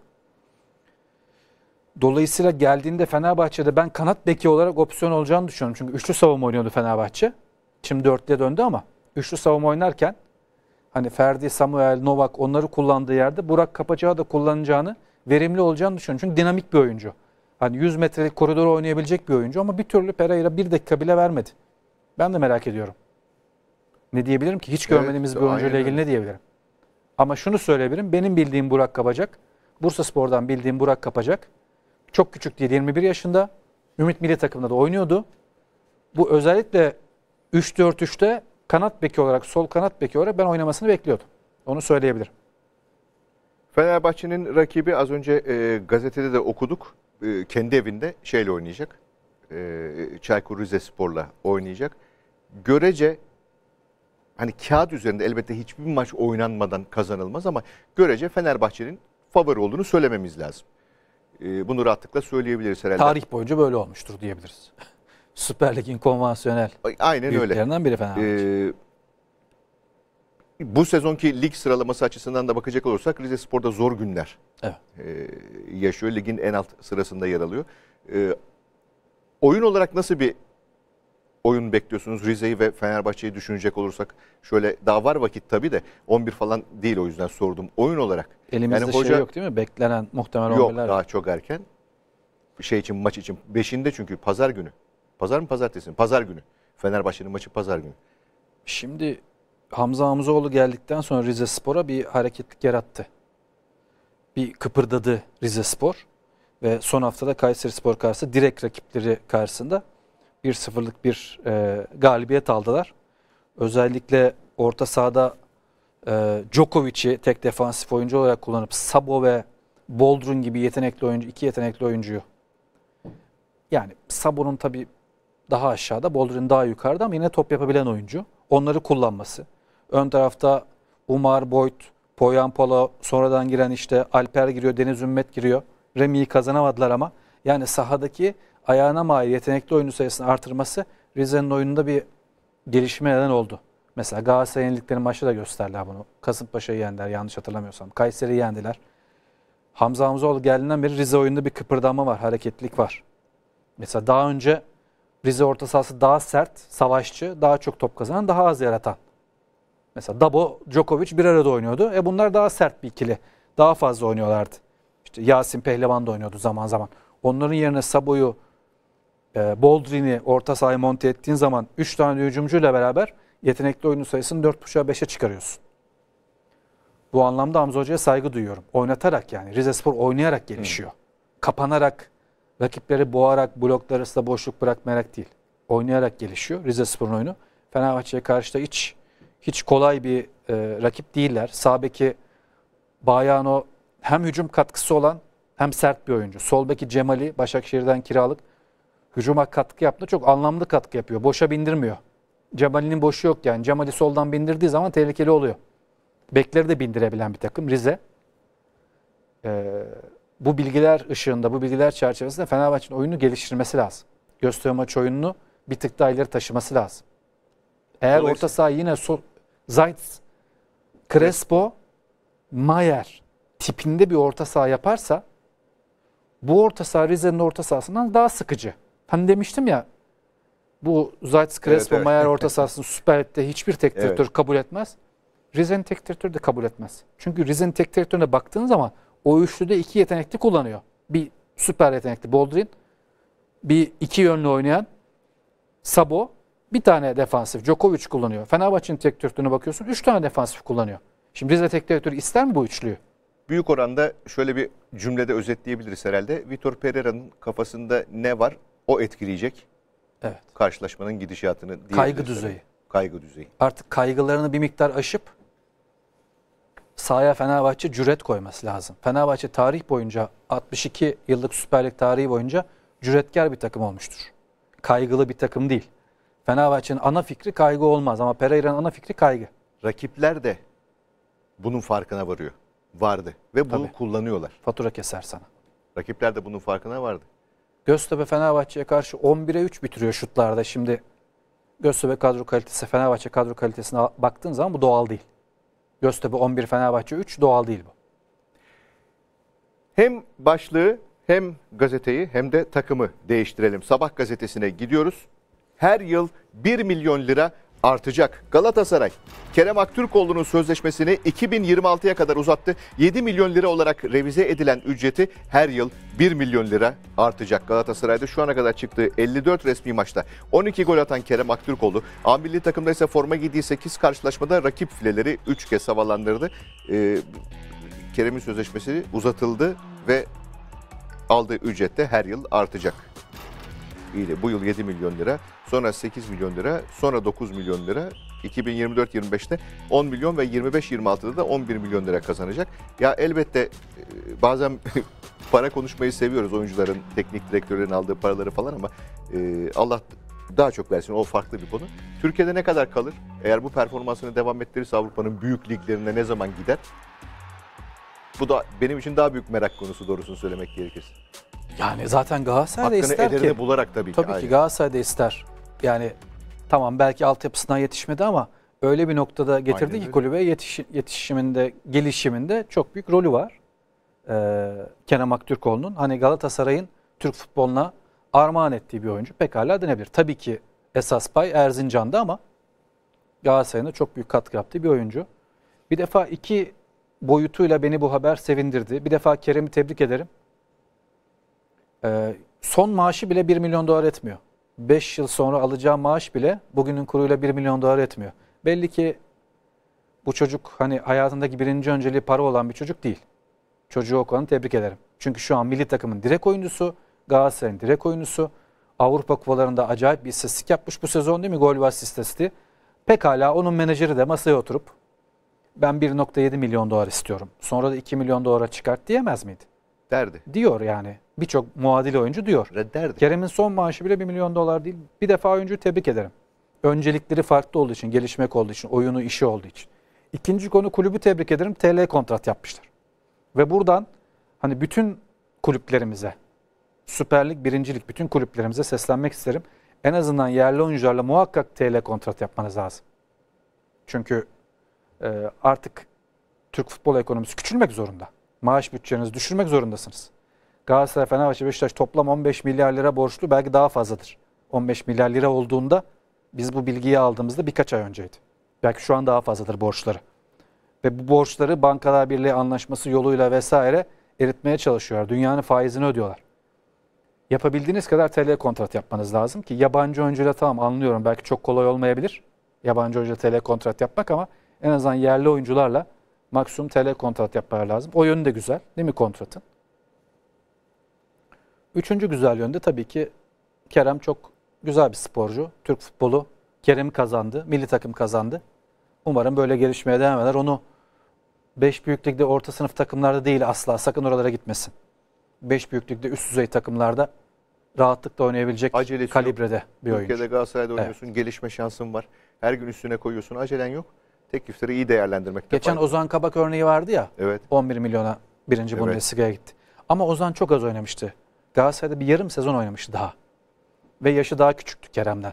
Speaker 2: Dolayısıyla geldiğinde Fenerbahçe'de ben kanat beki olarak opsiyon olacağını düşünüyorum. Çünkü üçlü savunma oynuyordu Fenerbahçe. Şimdi dörtlüye döndü ama üçlü savunma oynarken hani Ferdi, Samuel, Novak onları kullandığı yerde Burak Kapacağı da kullanacağını, verimli olacağını düşünüyorum. Çünkü dinamik bir oyuncu. Hani 100 metrelik koridoru oynayabilecek bir oyuncu ama bir türlü Pereira bir dakika bile vermedi. Ben de merak ediyorum. Ne diyebilirim ki? Hiç görmediğimiz evet, bir oyuncuyla ilgili ne diyebilirim? Ama şunu söyleyebilirim. Benim bildiğim Burak Kapacak. Bursa Spor'dan bildiğim Burak Kapacak. Çok küçük diye 21 yaşında. Ümit Milli takımında da oynuyordu. Bu özellikle 3-4-3'te kanat beki olarak, sol kanat beki olarak ben oynamasını bekliyordum. Onu
Speaker 1: söyleyebilirim. Fenerbahçe'nin rakibi az önce e, gazetede de okuduk. E, kendi evinde şeyle oynayacak. E, Çaykur Rizespor'la oynayacak. Görece hani kağıt üzerinde elbette hiçbir maç oynanmadan kazanılmaz ama görece Fenerbahçe'nin favori olduğunu söylememiz lazım. E, bunu rahatlıkla söyleyebiliriz herhalde. Tarih
Speaker 2: boyunca böyle olmuştur
Speaker 1: diyebiliriz.
Speaker 2: Süper Lig'in konvansiyonel
Speaker 1: Aynen öyle. biri Fenerbahçe. Ee, bu sezonki lig sıralaması açısından da bakacak olursak Rize Spor'da zor günler evet. e, yaşıyor. Ligin en alt sırasında yer alıyor. E, oyun olarak nasıl bir oyun bekliyorsunuz? Rize'yi ve Fenerbahçe'yi düşünecek olursak şöyle daha var vakit tabii de 11 falan değil o yüzden sordum. Oyun olarak. Elimizde yani şey hoca, şey yok
Speaker 2: değil mi? Beklenen muhtemel 11'ler. Yok daha
Speaker 1: çok erken. Şey için maç için. Beşinde çünkü pazar günü. Pazar mı pazartesi mi? Pazar günü. Fenerbahçe'nin maçı pazar günü.
Speaker 2: Şimdi Hamza Hamzoğlu geldikten sonra Rize Spor'a bir hareketlik yarattı. Bir kıpırdadı Rize Spor ve son haftada Kayseri Spor karşısında direkt rakipleri karşısında 1-0'lık bir e, galibiyet aldılar. Özellikle orta sahada e, Djokovic'i tek defansif oyuncu olarak kullanıp Sabo ve Boldrun gibi yetenekli oyuncu, iki yetenekli oyuncuyu. Yani Sabo'nun tabii daha aşağıda, Boldrun daha yukarıda ama yine top yapabilen oyuncu. Onları kullanması. Ön tarafta Umar Boyd, Poyampolo sonradan giren işte Alper giriyor, Deniz Ümmet giriyor. Remi'yi kazanamadılar ama yani sahadaki ayağına mahir yetenekli oyuncu sayısını artırması Rize'nin oyununda bir gelişme neden oldu. Mesela Galatasaray yeniliklerin maçta da gösterdiler bunu. Kasımpaşa'yı yendiler yanlış hatırlamıyorsam. Kayseri'yi yendiler. Hamza Hamzoğlu geldiğinden beri Rize oyununda bir kıpırdanma var, hareketlilik var. Mesela daha önce Rize orta sahası daha sert, savaşçı, daha çok top kazanan, daha az yaratan. Mesela Dabo, Djokovic bir arada oynuyordu. E bunlar daha sert bir ikili. Daha fazla oynuyorlardı. İşte Yasin Pehlivan da oynuyordu zaman zaman. Onların yerine Sabo'yu, e, Boldrin'i orta sahaya monte ettiğin zaman 3 tane hücumcuyla beraber yetenekli oyunu sayısını 4.5'a 5'e çıkarıyorsun. Bu anlamda Hamza Hoca'ya saygı duyuyorum. Oynatarak yani Rize Spor oynayarak gelişiyor. Hı. Kapanarak, rakipleri boğarak, bloklar arasında boşluk bırakmayarak değil. Oynayarak gelişiyor Rize Spor'un oyunu. Fenerbahçe'ye karşı da iç hiç kolay bir e, rakip değiller. Sağbeki Bayano hem hücum katkısı olan hem sert bir oyuncu. Solbeki Cemali Başakşehir'den kiralık hücuma katkı yaptı. Çok anlamlı katkı yapıyor. Boşa bindirmiyor. Cemali'nin boşu yok yani. Cemali soldan bindirdiği zaman tehlikeli oluyor. Bekleri de bindirebilen bir takım Rize. Ee, bu bilgiler ışığında, bu bilgiler çerçevesinde Fenerbahçe'nin oyunu geliştirmesi lazım. Gösterme maç oyununu bir tık daha ileri taşıması lazım. Eğer orta saha yine so Zaitz, Crespo, Mayer tipinde bir orta saha yaparsa bu orta saha Rize'nin orta sahasından daha sıkıcı. Hani demiştim ya bu Zaitz, Crespo, evet, evet. Mayer orta sahasını Süper Lig'de hiçbir tek direktör evet. kabul etmez. Rize'nin tek direktörü de kabul etmez. Çünkü Rize'nin tek direktörüne baktığın zaman o üçlüde iki yetenekli kullanıyor. Bir süper yetenekli Boldrin, bir iki yönlü oynayan Sabo, bir tane defansif Djokovic kullanıyor. Fenerbahçe'nin tek dörtlüğüne bakıyorsun 3 tane defansif kullanıyor. Şimdi Rize tek
Speaker 1: direktörü ister mi bu üçlüyü? Büyük oranda şöyle bir cümlede özetleyebiliriz herhalde. Vitor Pereira'nın kafasında ne var o etkileyecek. Evet. Karşılaşmanın gidişatını. Kaygı düzeyi. Kaygı düzeyi.
Speaker 2: Artık kaygılarını bir miktar aşıp sahaya Fenerbahçe cüret koyması lazım. Fenerbahçe tarih boyunca 62 yıllık süperlik tarihi boyunca cüretkar bir takım olmuştur. Kaygılı bir takım değil. Fenerbahçe'nin ana fikri kaygı olmaz ama Pereira'nın ana fikri kaygı. Rakipler de bunun farkına varıyor. Vardı ve bunu Tabii. kullanıyorlar. Fatura keser sana. Rakipler de bunun farkına vardı. Göztepe Fenerbahçe'ye karşı 11'e 3 bitiriyor şutlarda. Şimdi Göztepe kadro kalitesi, Fenerbahçe kadro kalitesine baktığın zaman bu doğal değil. Göztepe 11,
Speaker 1: Fenerbahçe 3 doğal değil bu. Hem başlığı hem gazeteyi hem de takımı değiştirelim. Sabah gazetesine gidiyoruz her yıl 1 milyon lira artacak. Galatasaray Kerem Aktürkoğlu'nun sözleşmesini 2026'ya kadar uzattı. 7 milyon lira olarak revize edilen ücreti her yıl 1 milyon lira artacak. Galatasaray'da şu ana kadar çıktığı 54 resmi maçta 12 gol atan Kerem Aktürkoğlu, A milli takımda ise forma giydiği 8 karşılaşmada rakip fileleri 3 kez havalandırdı. Ee, Kerem'in sözleşmesi uzatıldı ve aldığı ücret de her yıl artacak ile bu yıl 7 milyon lira, sonra 8 milyon lira, sonra 9 milyon lira. 2024-25'te 10 milyon ve 25-26'da da 11 milyon lira kazanacak. Ya elbette e, bazen para konuşmayı seviyoruz oyuncuların, teknik direktörlerin aldığı paraları falan ama e, Allah daha çok versin. O farklı bir konu. Türkiye'de ne kadar kalır? Eğer bu performansını devam ettirirse Avrupa'nın büyük liglerinde ne zaman gider? Bu da benim için daha büyük merak konusu doğrusunu söylemek gerekirse.
Speaker 2: Yani zaten Galatasaray da ister ki. Hakkını bularak tabii ki. Tabii ki Galatasaray da ister. Yani tamam belki altyapısından yetişmedi ama öyle bir noktada getirdi Aynen ki kulübe yetiş, yetişiminde, gelişiminde çok büyük rolü var. Ee, Kenan Aktürkoğlu'nun hani Galatasaray'ın Türk futboluna armağan ettiği bir oyuncu pekala denebilir. Tabii ki esas pay Erzincan'da ama Galatasaray'ın çok büyük katkı yaptığı bir oyuncu. Bir defa iki boyutuyla beni bu haber sevindirdi. Bir defa Kerem'i tebrik ederim. Ee, son maaşı bile 1 milyon dolar etmiyor. 5 yıl sonra alacağı maaş bile bugünün kuruyla 1 milyon dolar etmiyor. Belli ki bu çocuk hani hayatındaki birinci önceliği para olan bir çocuk değil. Çocuğu okulanı tebrik ederim. Çünkü şu an milli takımın direkt oyuncusu, Galatasaray'ın direkt oyuncusu. Avrupa kupalarında acayip bir istatistik yapmış bu sezon değil mi? Gol ve asist istatistiği. Pekala onun menajeri de masaya oturup ben 1.7 milyon dolar istiyorum. Sonra da 2 milyon dolara çıkart diyemez miydi? Redderdi. Diyor yani. Birçok muadil oyuncu diyor. Redderdi. Kerem'in son maaşı bile 1 milyon dolar değil. Bir defa oyuncuyu tebrik ederim. Öncelikleri farklı olduğu için, gelişmek olduğu için, oyunu işi olduğu için. İkinci konu kulübü tebrik ederim. TL kontrat yapmışlar. Ve buradan hani bütün kulüplerimize, Süper Lig, birincilik bütün kulüplerimize seslenmek isterim. En azından yerli oyuncularla muhakkak TL kontrat yapmanız lazım. Çünkü e, artık Türk futbol ekonomisi küçülmek zorunda maaş bütçenizi düşürmek zorundasınız. Galatasaray, Fenerbahçe, Beşiktaş toplam 15 milyar lira borçlu belki daha fazladır. 15 milyar lira olduğunda biz bu bilgiyi aldığımızda birkaç ay önceydi. Belki şu an daha fazladır borçları. Ve bu borçları Bankalar Birliği anlaşması yoluyla vesaire eritmeye çalışıyorlar. Dünyanın faizini ödüyorlar. Yapabildiğiniz kadar TL kontrat yapmanız lazım ki yabancı öncüyle tamam anlıyorum belki çok kolay olmayabilir. Yabancı öncüyle TL kontrat yapmak ama en azından yerli oyuncularla maksimum TL kontrat yapmalar lazım. O yönü de güzel değil mi kontratın? Üçüncü güzel yönde tabii ki Kerem çok güzel bir sporcu. Türk futbolu Kerem kazandı, milli takım kazandı. Umarım böyle gelişmeye devam eder. Onu 5 büyüklükte orta sınıf takımlarda değil asla sakın oralara gitmesin. 5 büyüklükte üst düzey takımlarda rahatlıkla oynayabilecek Acelesi kalibrede yok. bir oyuncu. Türkiye'de
Speaker 1: Galatasaray'da oynuyorsun, evet. gelişme şansın var. Her gün üstüne koyuyorsun, acelen yok teklifleri iyi değerlendirmekte Geçen fayda. Ozan
Speaker 2: Kabak örneği vardı ya. Evet. 11 milyona birinci evet. Bundesliga'ya gitti. Ama Ozan çok az oynamıştı. Galatasaray'da bir yarım sezon oynamıştı daha. Ve yaşı daha küçüktü Kerem'den.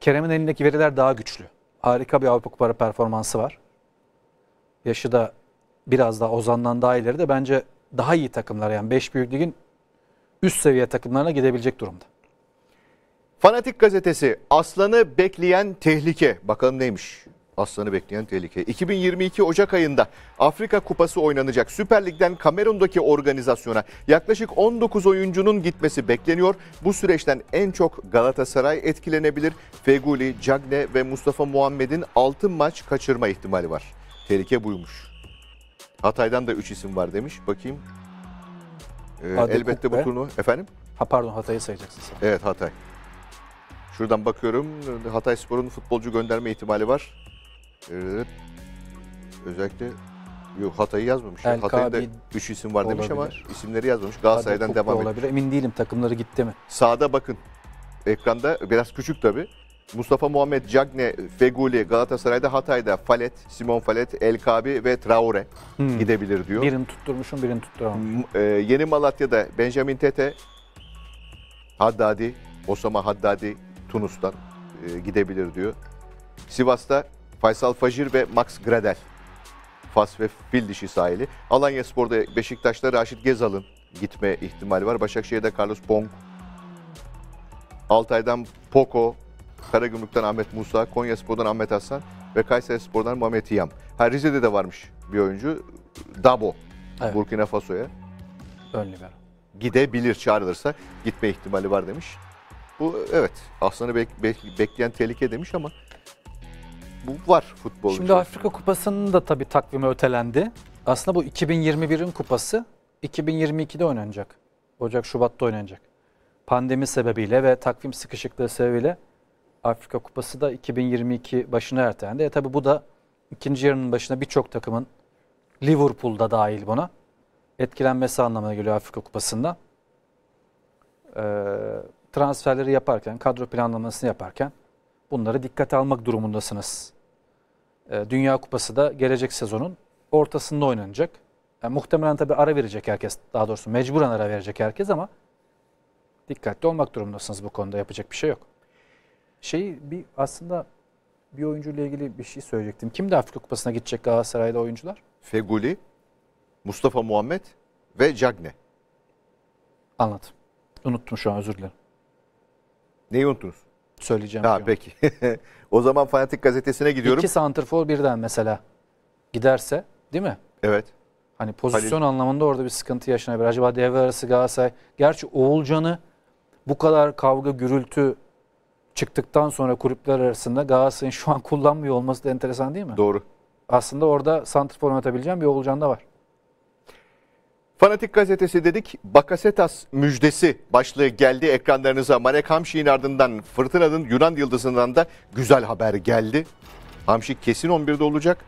Speaker 2: Kerem'in elindeki veriler daha güçlü. Harika bir Avrupa Kupaları performansı var. Yaşı da biraz daha Ozan'dan daha ileri de bence daha iyi takımlar yani 5 büyük ligin
Speaker 1: üst seviye takımlarına gidebilecek durumda. Fanatik gazetesi Aslan'ı bekleyen tehlike. Bakalım neymiş? Aslan'ı bekleyen tehlike. 2022 Ocak ayında Afrika Kupası oynanacak. Süper Lig'den Kamerun'daki organizasyona yaklaşık 19 oyuncunun gitmesi bekleniyor. Bu süreçten en çok Galatasaray etkilenebilir. Feguli, Cagne ve Mustafa Muhammed'in 6 maç kaçırma ihtimali var. Tehlike buymuş. Hatay'dan da 3 isim var demiş. Bakayım. Ee, elbette Kukbe. bu turnu efendim.
Speaker 2: Ha pardon Hatay'ı sayacaksın
Speaker 1: sen. Evet Hatay. Şuradan bakıyorum Hatay Spor'un futbolcu gönderme ihtimali var. Evet. Özellikle yok Hatay'ı yazmamış. LKB Hatay'da 3 isim var demiş olabilir. ama isimleri yazmamış. Galatasaray'dan devam olabilir. etmiş. Emin değilim takımları gitti mi? Sağda bakın. Ekranda biraz küçük tabi. Mustafa Muhammed, Cagne, Feguli, Galatasaray'da, Hatay'da Falet, Simon Falet, Kabi ve Traore hmm. gidebilir diyor. Birini tutturmuşum, birini tutturamamışım. Ee, yeni Malatya'da Benjamin Tete, Haddadi, Osama Haddadi Tunus'tan e, gidebilir diyor. Sivas'ta Faysal Fajir ve Max Gradel. Fas ve fil dişi sahili. Alanya Spor'da Beşiktaş'ta Raşit Gezal'ın gitme ihtimali var. Başakşehir'de Carlos Bong. Altay'dan Poco. Karagümrük'ten Ahmet Musa. Konya Spor'dan Ahmet Hasan. Ve Kayseri Spor'dan Mehmet İyam. Ha Rize'de de varmış bir oyuncu. Dabo. Evet. Burkina Faso'ya. Ön libero. Gidebilir çağrılırsa gitme ihtimali var demiş. Bu evet Aslan'ı bek, bek, bekleyen tehlike demiş ama bu var futbolun. Şimdi
Speaker 2: Afrika Kupası'nın da tabii takvimi ötelendi. Aslında bu 2021'in kupası 2022'de oynanacak. Ocak, Şubat'ta oynanacak. Pandemi sebebiyle ve takvim sıkışıklığı sebebiyle Afrika Kupası da 2022 başına ertelendi. E tabi bu da ikinci yarının başına birçok takımın Liverpool'da dahil buna etkilenmesi anlamına geliyor Afrika Kupası'nda. Ee, transferleri yaparken, kadro planlamasını yaparken Bunları dikkate almak durumundasınız. Ee, Dünya Kupası da gelecek sezonun ortasında oynanacak. Yani ee, muhtemelen tabii ara verecek herkes. Daha doğrusu mecburen ara verecek herkes ama dikkatli olmak durumundasınız bu konuda. Yapacak bir şey yok. Şeyi bir aslında bir oyuncuyla ilgili bir şey söyleyecektim. Kim de Afrika Kupası'na gidecek Galatasaray'da oyuncular?
Speaker 1: Feguli, Mustafa Muhammed ve Cagne. Anlat.
Speaker 2: Unuttum şu an özür dilerim.
Speaker 1: Neyi unuttunuz? söyleyeceğim. Ha, peki. o zaman Fanatik Gazetesi'ne gidiyorum. İki
Speaker 2: santrfor birden mesela giderse değil mi?
Speaker 1: Evet. Hani pozisyon Halil.
Speaker 2: anlamında orada bir sıkıntı yaşanabilir. Acaba devre arası Galatasaray. Gerçi Oğulcan'ı bu kadar kavga gürültü çıktıktan sonra kulüpler arasında Galatasaray'ın şu an kullanmıyor olması da enteresan değil mi? Doğru. Aslında orada santrfor atabileceğim bir
Speaker 1: Oğulcan da var. Fanatik gazetesi dedik. Bakasetas müjdesi başlığı geldi ekranlarınıza. Marek Hamşik'in ardından Fırtına'nın Yunan yıldızından da güzel haber geldi. Hamşik kesin 11'de olacak.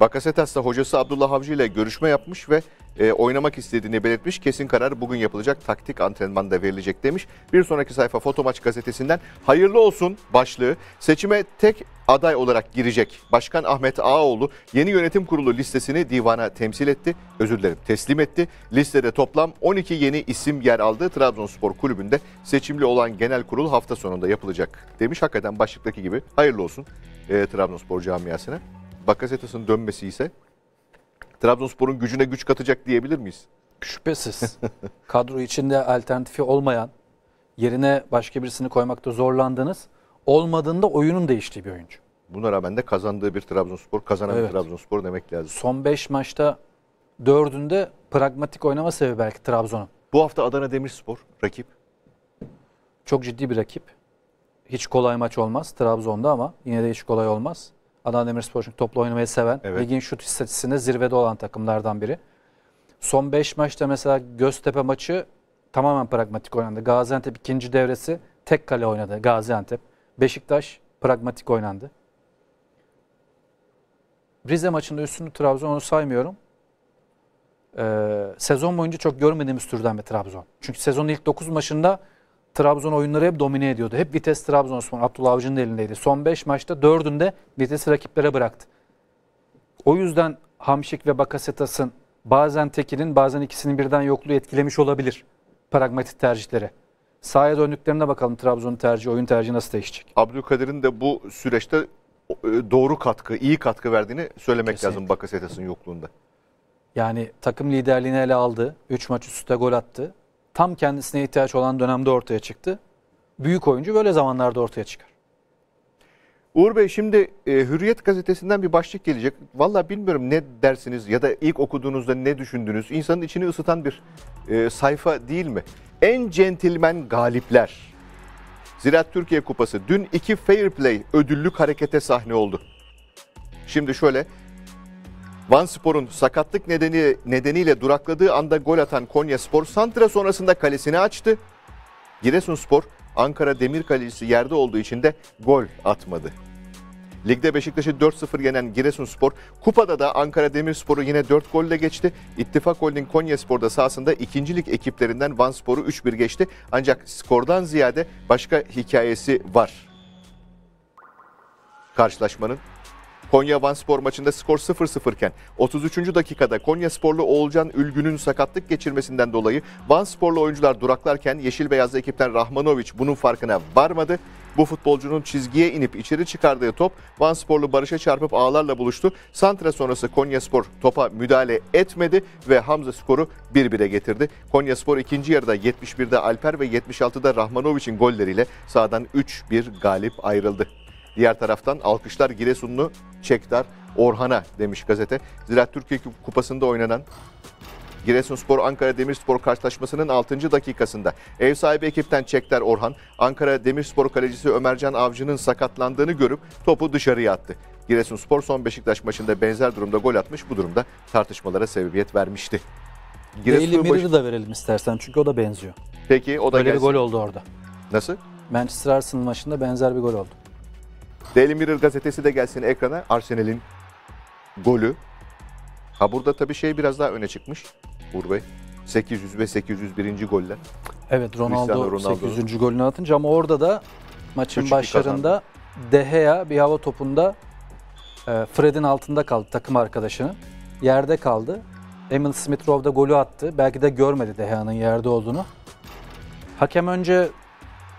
Speaker 1: Bakasetas da hocası Abdullah Avcı ile görüşme yapmış ve e, oynamak istediğini belirtmiş. Kesin karar bugün yapılacak taktik antrenmanda verilecek demiş. Bir sonraki sayfa Fotomaç gazetesinden hayırlı olsun başlığı. Seçime tek aday olarak girecek Başkan Ahmet Ağaoğlu yeni yönetim kurulu listesini divana temsil etti. Özür dilerim teslim etti. Listede toplam 12 yeni isim yer aldı. Trabzonspor kulübünde seçimli olan genel kurul hafta sonunda yapılacak demiş. Hakikaten başlıktaki gibi hayırlı olsun e, Trabzonspor camiasına. Bakasetas'ın dönmesi ise Trabzonspor'un gücüne güç katacak diyebilir miyiz?
Speaker 2: Şüphesiz. Kadro içinde alternatifi olmayan, yerine başka birisini koymakta zorlandınız. Olmadığında oyunun değiştiği bir oyuncu.
Speaker 1: Buna rağmen de kazandığı bir Trabzonspor, kazanan evet. bir Trabzonspor demek lazım.
Speaker 2: Son 5 maçta 4'ünde pragmatik oynama sebebi belki Trabzon'un.
Speaker 1: Bu hafta Adana Demirspor rakip.
Speaker 2: Çok ciddi bir rakip. Hiç kolay maç olmaz Trabzon'da ama yine de hiç kolay olmaz. Adana Demirspor çünkü toplu oynamayı seven. Evet. Ligin şut istatistisinde zirvede olan takımlardan biri. Son 5 maçta mesela Göztepe maçı tamamen pragmatik oynandı. Gaziantep ikinci devresi tek kale oynadı Gaziantep. Beşiktaş pragmatik oynandı. Rize maçında üstünü Trabzon onu saymıyorum. Ee, sezon boyunca çok görmediğimiz türden bir Trabzon. Çünkü sezonun ilk 9 maçında Trabzon oyunları hep domine ediyordu. Hep Vites Trabzonspor Abdullah Avcı'nın elindeydi. Son 5 maçta 4'ünde Vites'i rakiplere bıraktı. O yüzden Hamşik ve Bakasetas'ın bazen tekinin bazen ikisinin birden yokluğu etkilemiş olabilir pragmatik tercihleri. Sahaya döndüklerine bakalım Trabzon'un tercihi, oyun tercihi nasıl değişecek?
Speaker 1: Abdülkadir'in de bu süreçte e, doğru katkı, iyi katkı verdiğini söylemek Kesinlikle. lazım Bakasetas'ın yokluğunda.
Speaker 2: Yani takım liderliğini ele aldı. 3 maç üstte gol attı tam kendisine ihtiyaç olan dönemde ortaya çıktı. Büyük oyuncu böyle zamanlarda ortaya çıkar.
Speaker 1: Uğur Bey şimdi e, Hürriyet gazetesinden bir başlık gelecek. Valla bilmiyorum ne dersiniz ya da ilk okuduğunuzda ne düşündünüz. İnsanın içini ısıtan bir e, sayfa değil mi? En centilmen galipler. Ziraat Türkiye Kupası dün iki fair play ödüllük harekete sahne oldu. Şimdi şöyle Van Spor'un sakatlık nedeni nedeniyle durakladığı anda gol atan Konya Spor Santra sonrasında kalesini açtı. Giresun Spor Ankara Demir Kalesi yerde olduğu için de gol atmadı. Ligde Beşiktaş'ı 4-0 yenen Giresun Spor kupada da Ankara Demir Spor'u yine 4 golle geçti. İttifak Holding Konyaspor'da sahasında ikincilik ekiplerinden Van Spor'u 3-1 geçti. Ancak skordan ziyade başka hikayesi var. Karşılaşmanın Konya Van Spor maçında skor 0-0 iken 33. dakikada Konya Sporlu Oğulcan Ülgün'ün sakatlık geçirmesinden dolayı Van Sporlu oyuncular duraklarken Yeşil Beyazlı ekipten Rahmanoviç bunun farkına varmadı. Bu futbolcunun çizgiye inip içeri çıkardığı top Van Sporlu Barış'a çarpıp ağlarla buluştu. Santra sonrası Konya Spor topa müdahale etmedi ve Hamza skoru 1-1'e getirdi. Konya Spor ikinci yarıda 71'de Alper ve 76'da Rahmanoviç'in golleriyle sahadan 3-1 galip ayrıldı. Diğer taraftan alkışlar Giresunlu Çekdar Orhan'a demiş gazete. Ziraat Türkiye Kupası'nda oynanan Giresunspor Ankara Demirspor karşılaşmasının 6. dakikasında ev sahibi ekipten Çekler Orhan, Ankara Demirspor kalecisi Ömercan Avcı'nın sakatlandığını görüp topu dışarıya attı. Giresunspor son Beşiktaş maçında benzer durumda gol atmış. Bu durumda tartışmalara sebebiyet vermişti. Daily Mirror'ı baş...
Speaker 2: da verelim istersen çünkü o da benziyor.
Speaker 1: Peki o da Böyle gelsin. bir gol oldu orada. Nasıl?
Speaker 2: Manchester Arsenal maçında benzer bir gol oldu.
Speaker 1: Daily Mirror gazetesi de gelsin ekrana. Arsenal'in golü. Ha burada tabii şey biraz daha öne çıkmış. Uğur Bey. 800 ve 801. goller.
Speaker 2: Evet Ronaldo, Ronaldo 800. golünü atınca ama orada da maçın başlarında Dehea bir hava topunda e, Fred'in altında kaldı takım arkadaşının. Yerde kaldı. Emil Smith Rowe da golü attı. Belki de görmedi Deha'nın yerde olduğunu. Hakem önce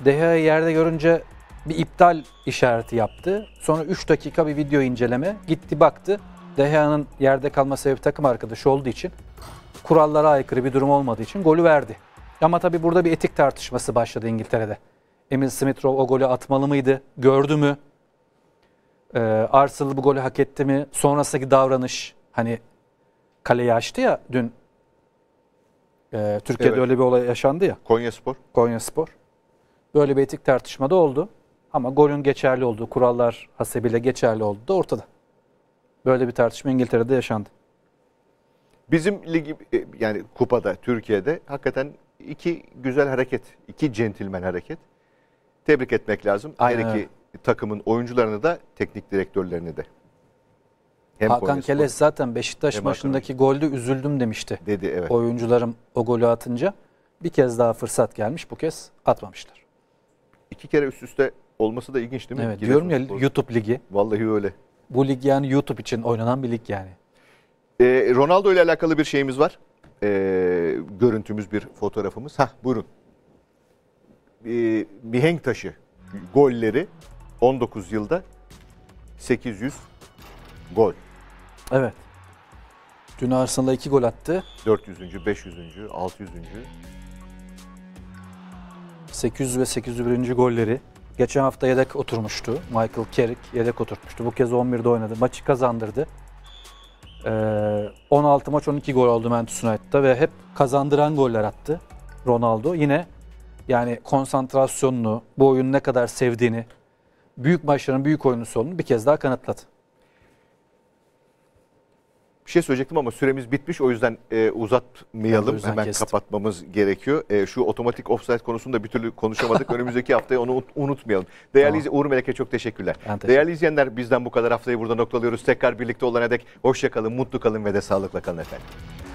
Speaker 2: Deha'yı yerde görünce bir iptal işareti yaptı. Sonra 3 dakika bir video inceleme. Gitti baktı. Deha'nın yerde kalma sebebi takım arkadaşı olduğu için kurallara aykırı bir durum olmadığı için golü verdi. Ama tabii burada bir etik tartışması başladı İngiltere'de. Emil Smith Rowe o golü atmalı mıydı? Gördü mü? Ee, Arsenal bu golü hak etti mi? Sonrasındaki davranış hani kaleyi açtı ya dün e, Türkiye'de evet. öyle bir olay yaşandı ya. Konya Spor. Konya Spor. Böyle bir etik tartışmada oldu. Ama golün geçerli olduğu, kurallar hasebiyle geçerli olduğu da ortada. Böyle bir tartışma İngiltere'de yaşandı.
Speaker 1: Bizim lig e, yani kupada Türkiye'de hakikaten iki güzel hareket, iki centilmen hareket. Tebrik etmek lazım. Aynen. Her iki takımın oyuncularını da teknik direktörlerini de. Hem Hakan Keles zaten
Speaker 2: Beşiktaş maçındaki golde üzüldüm demişti. Dedi evet. Oyuncularım o golü atınca bir kez daha fırsat gelmiş bu kez atmamışlar.
Speaker 1: İki kere üst üste olması da ilginç değil mi? Evet, diyorum ya
Speaker 2: YouTube ligi. Vallahi öyle. Bu lig yani YouTube için oynanan bir lig yani.
Speaker 1: E, Ronaldo ile alakalı bir şeyimiz var. E, görüntümüz bir fotoğrafımız. Hah buyurun. E, ee, mihenk taşı golleri 19 yılda 800 gol. Evet.
Speaker 2: Dün Arsenal'a 2 gol attı.
Speaker 1: 400. 500. 600.
Speaker 2: 800 ve 801. golleri. Geçen hafta yedek oturmuştu. Michael Carrick yedek oturtmuştu. Bu kez 11'de oynadı. Maçı kazandırdı. Ee, 16 maç 12 gol oldu Manchester United'da ve hep kazandıran goller attı Ronaldo. Yine yani konsantrasyonunu, bu oyunu ne kadar sevdiğini, büyük maçların büyük oyuncusu olduğunu bir kez daha kanıtladı.
Speaker 1: Bir şey söyleyecektim ama süremiz bitmiş o yüzden e, uzatmayalım. Yüzden Hemen kestim. kapatmamız gerekiyor. E, şu otomatik offside konusunda bir türlü konuşamadık. Önümüzdeki haftaya onu unutmayalım. Değerli tamam. Uğur Melek'e çok teşekkürler. Teşekkür Değerli izleyenler bizden bu kadar haftayı burada noktalıyoruz. Tekrar birlikte olana dek hoşça kalın, mutlu kalın ve de sağlıkla kalın efendim.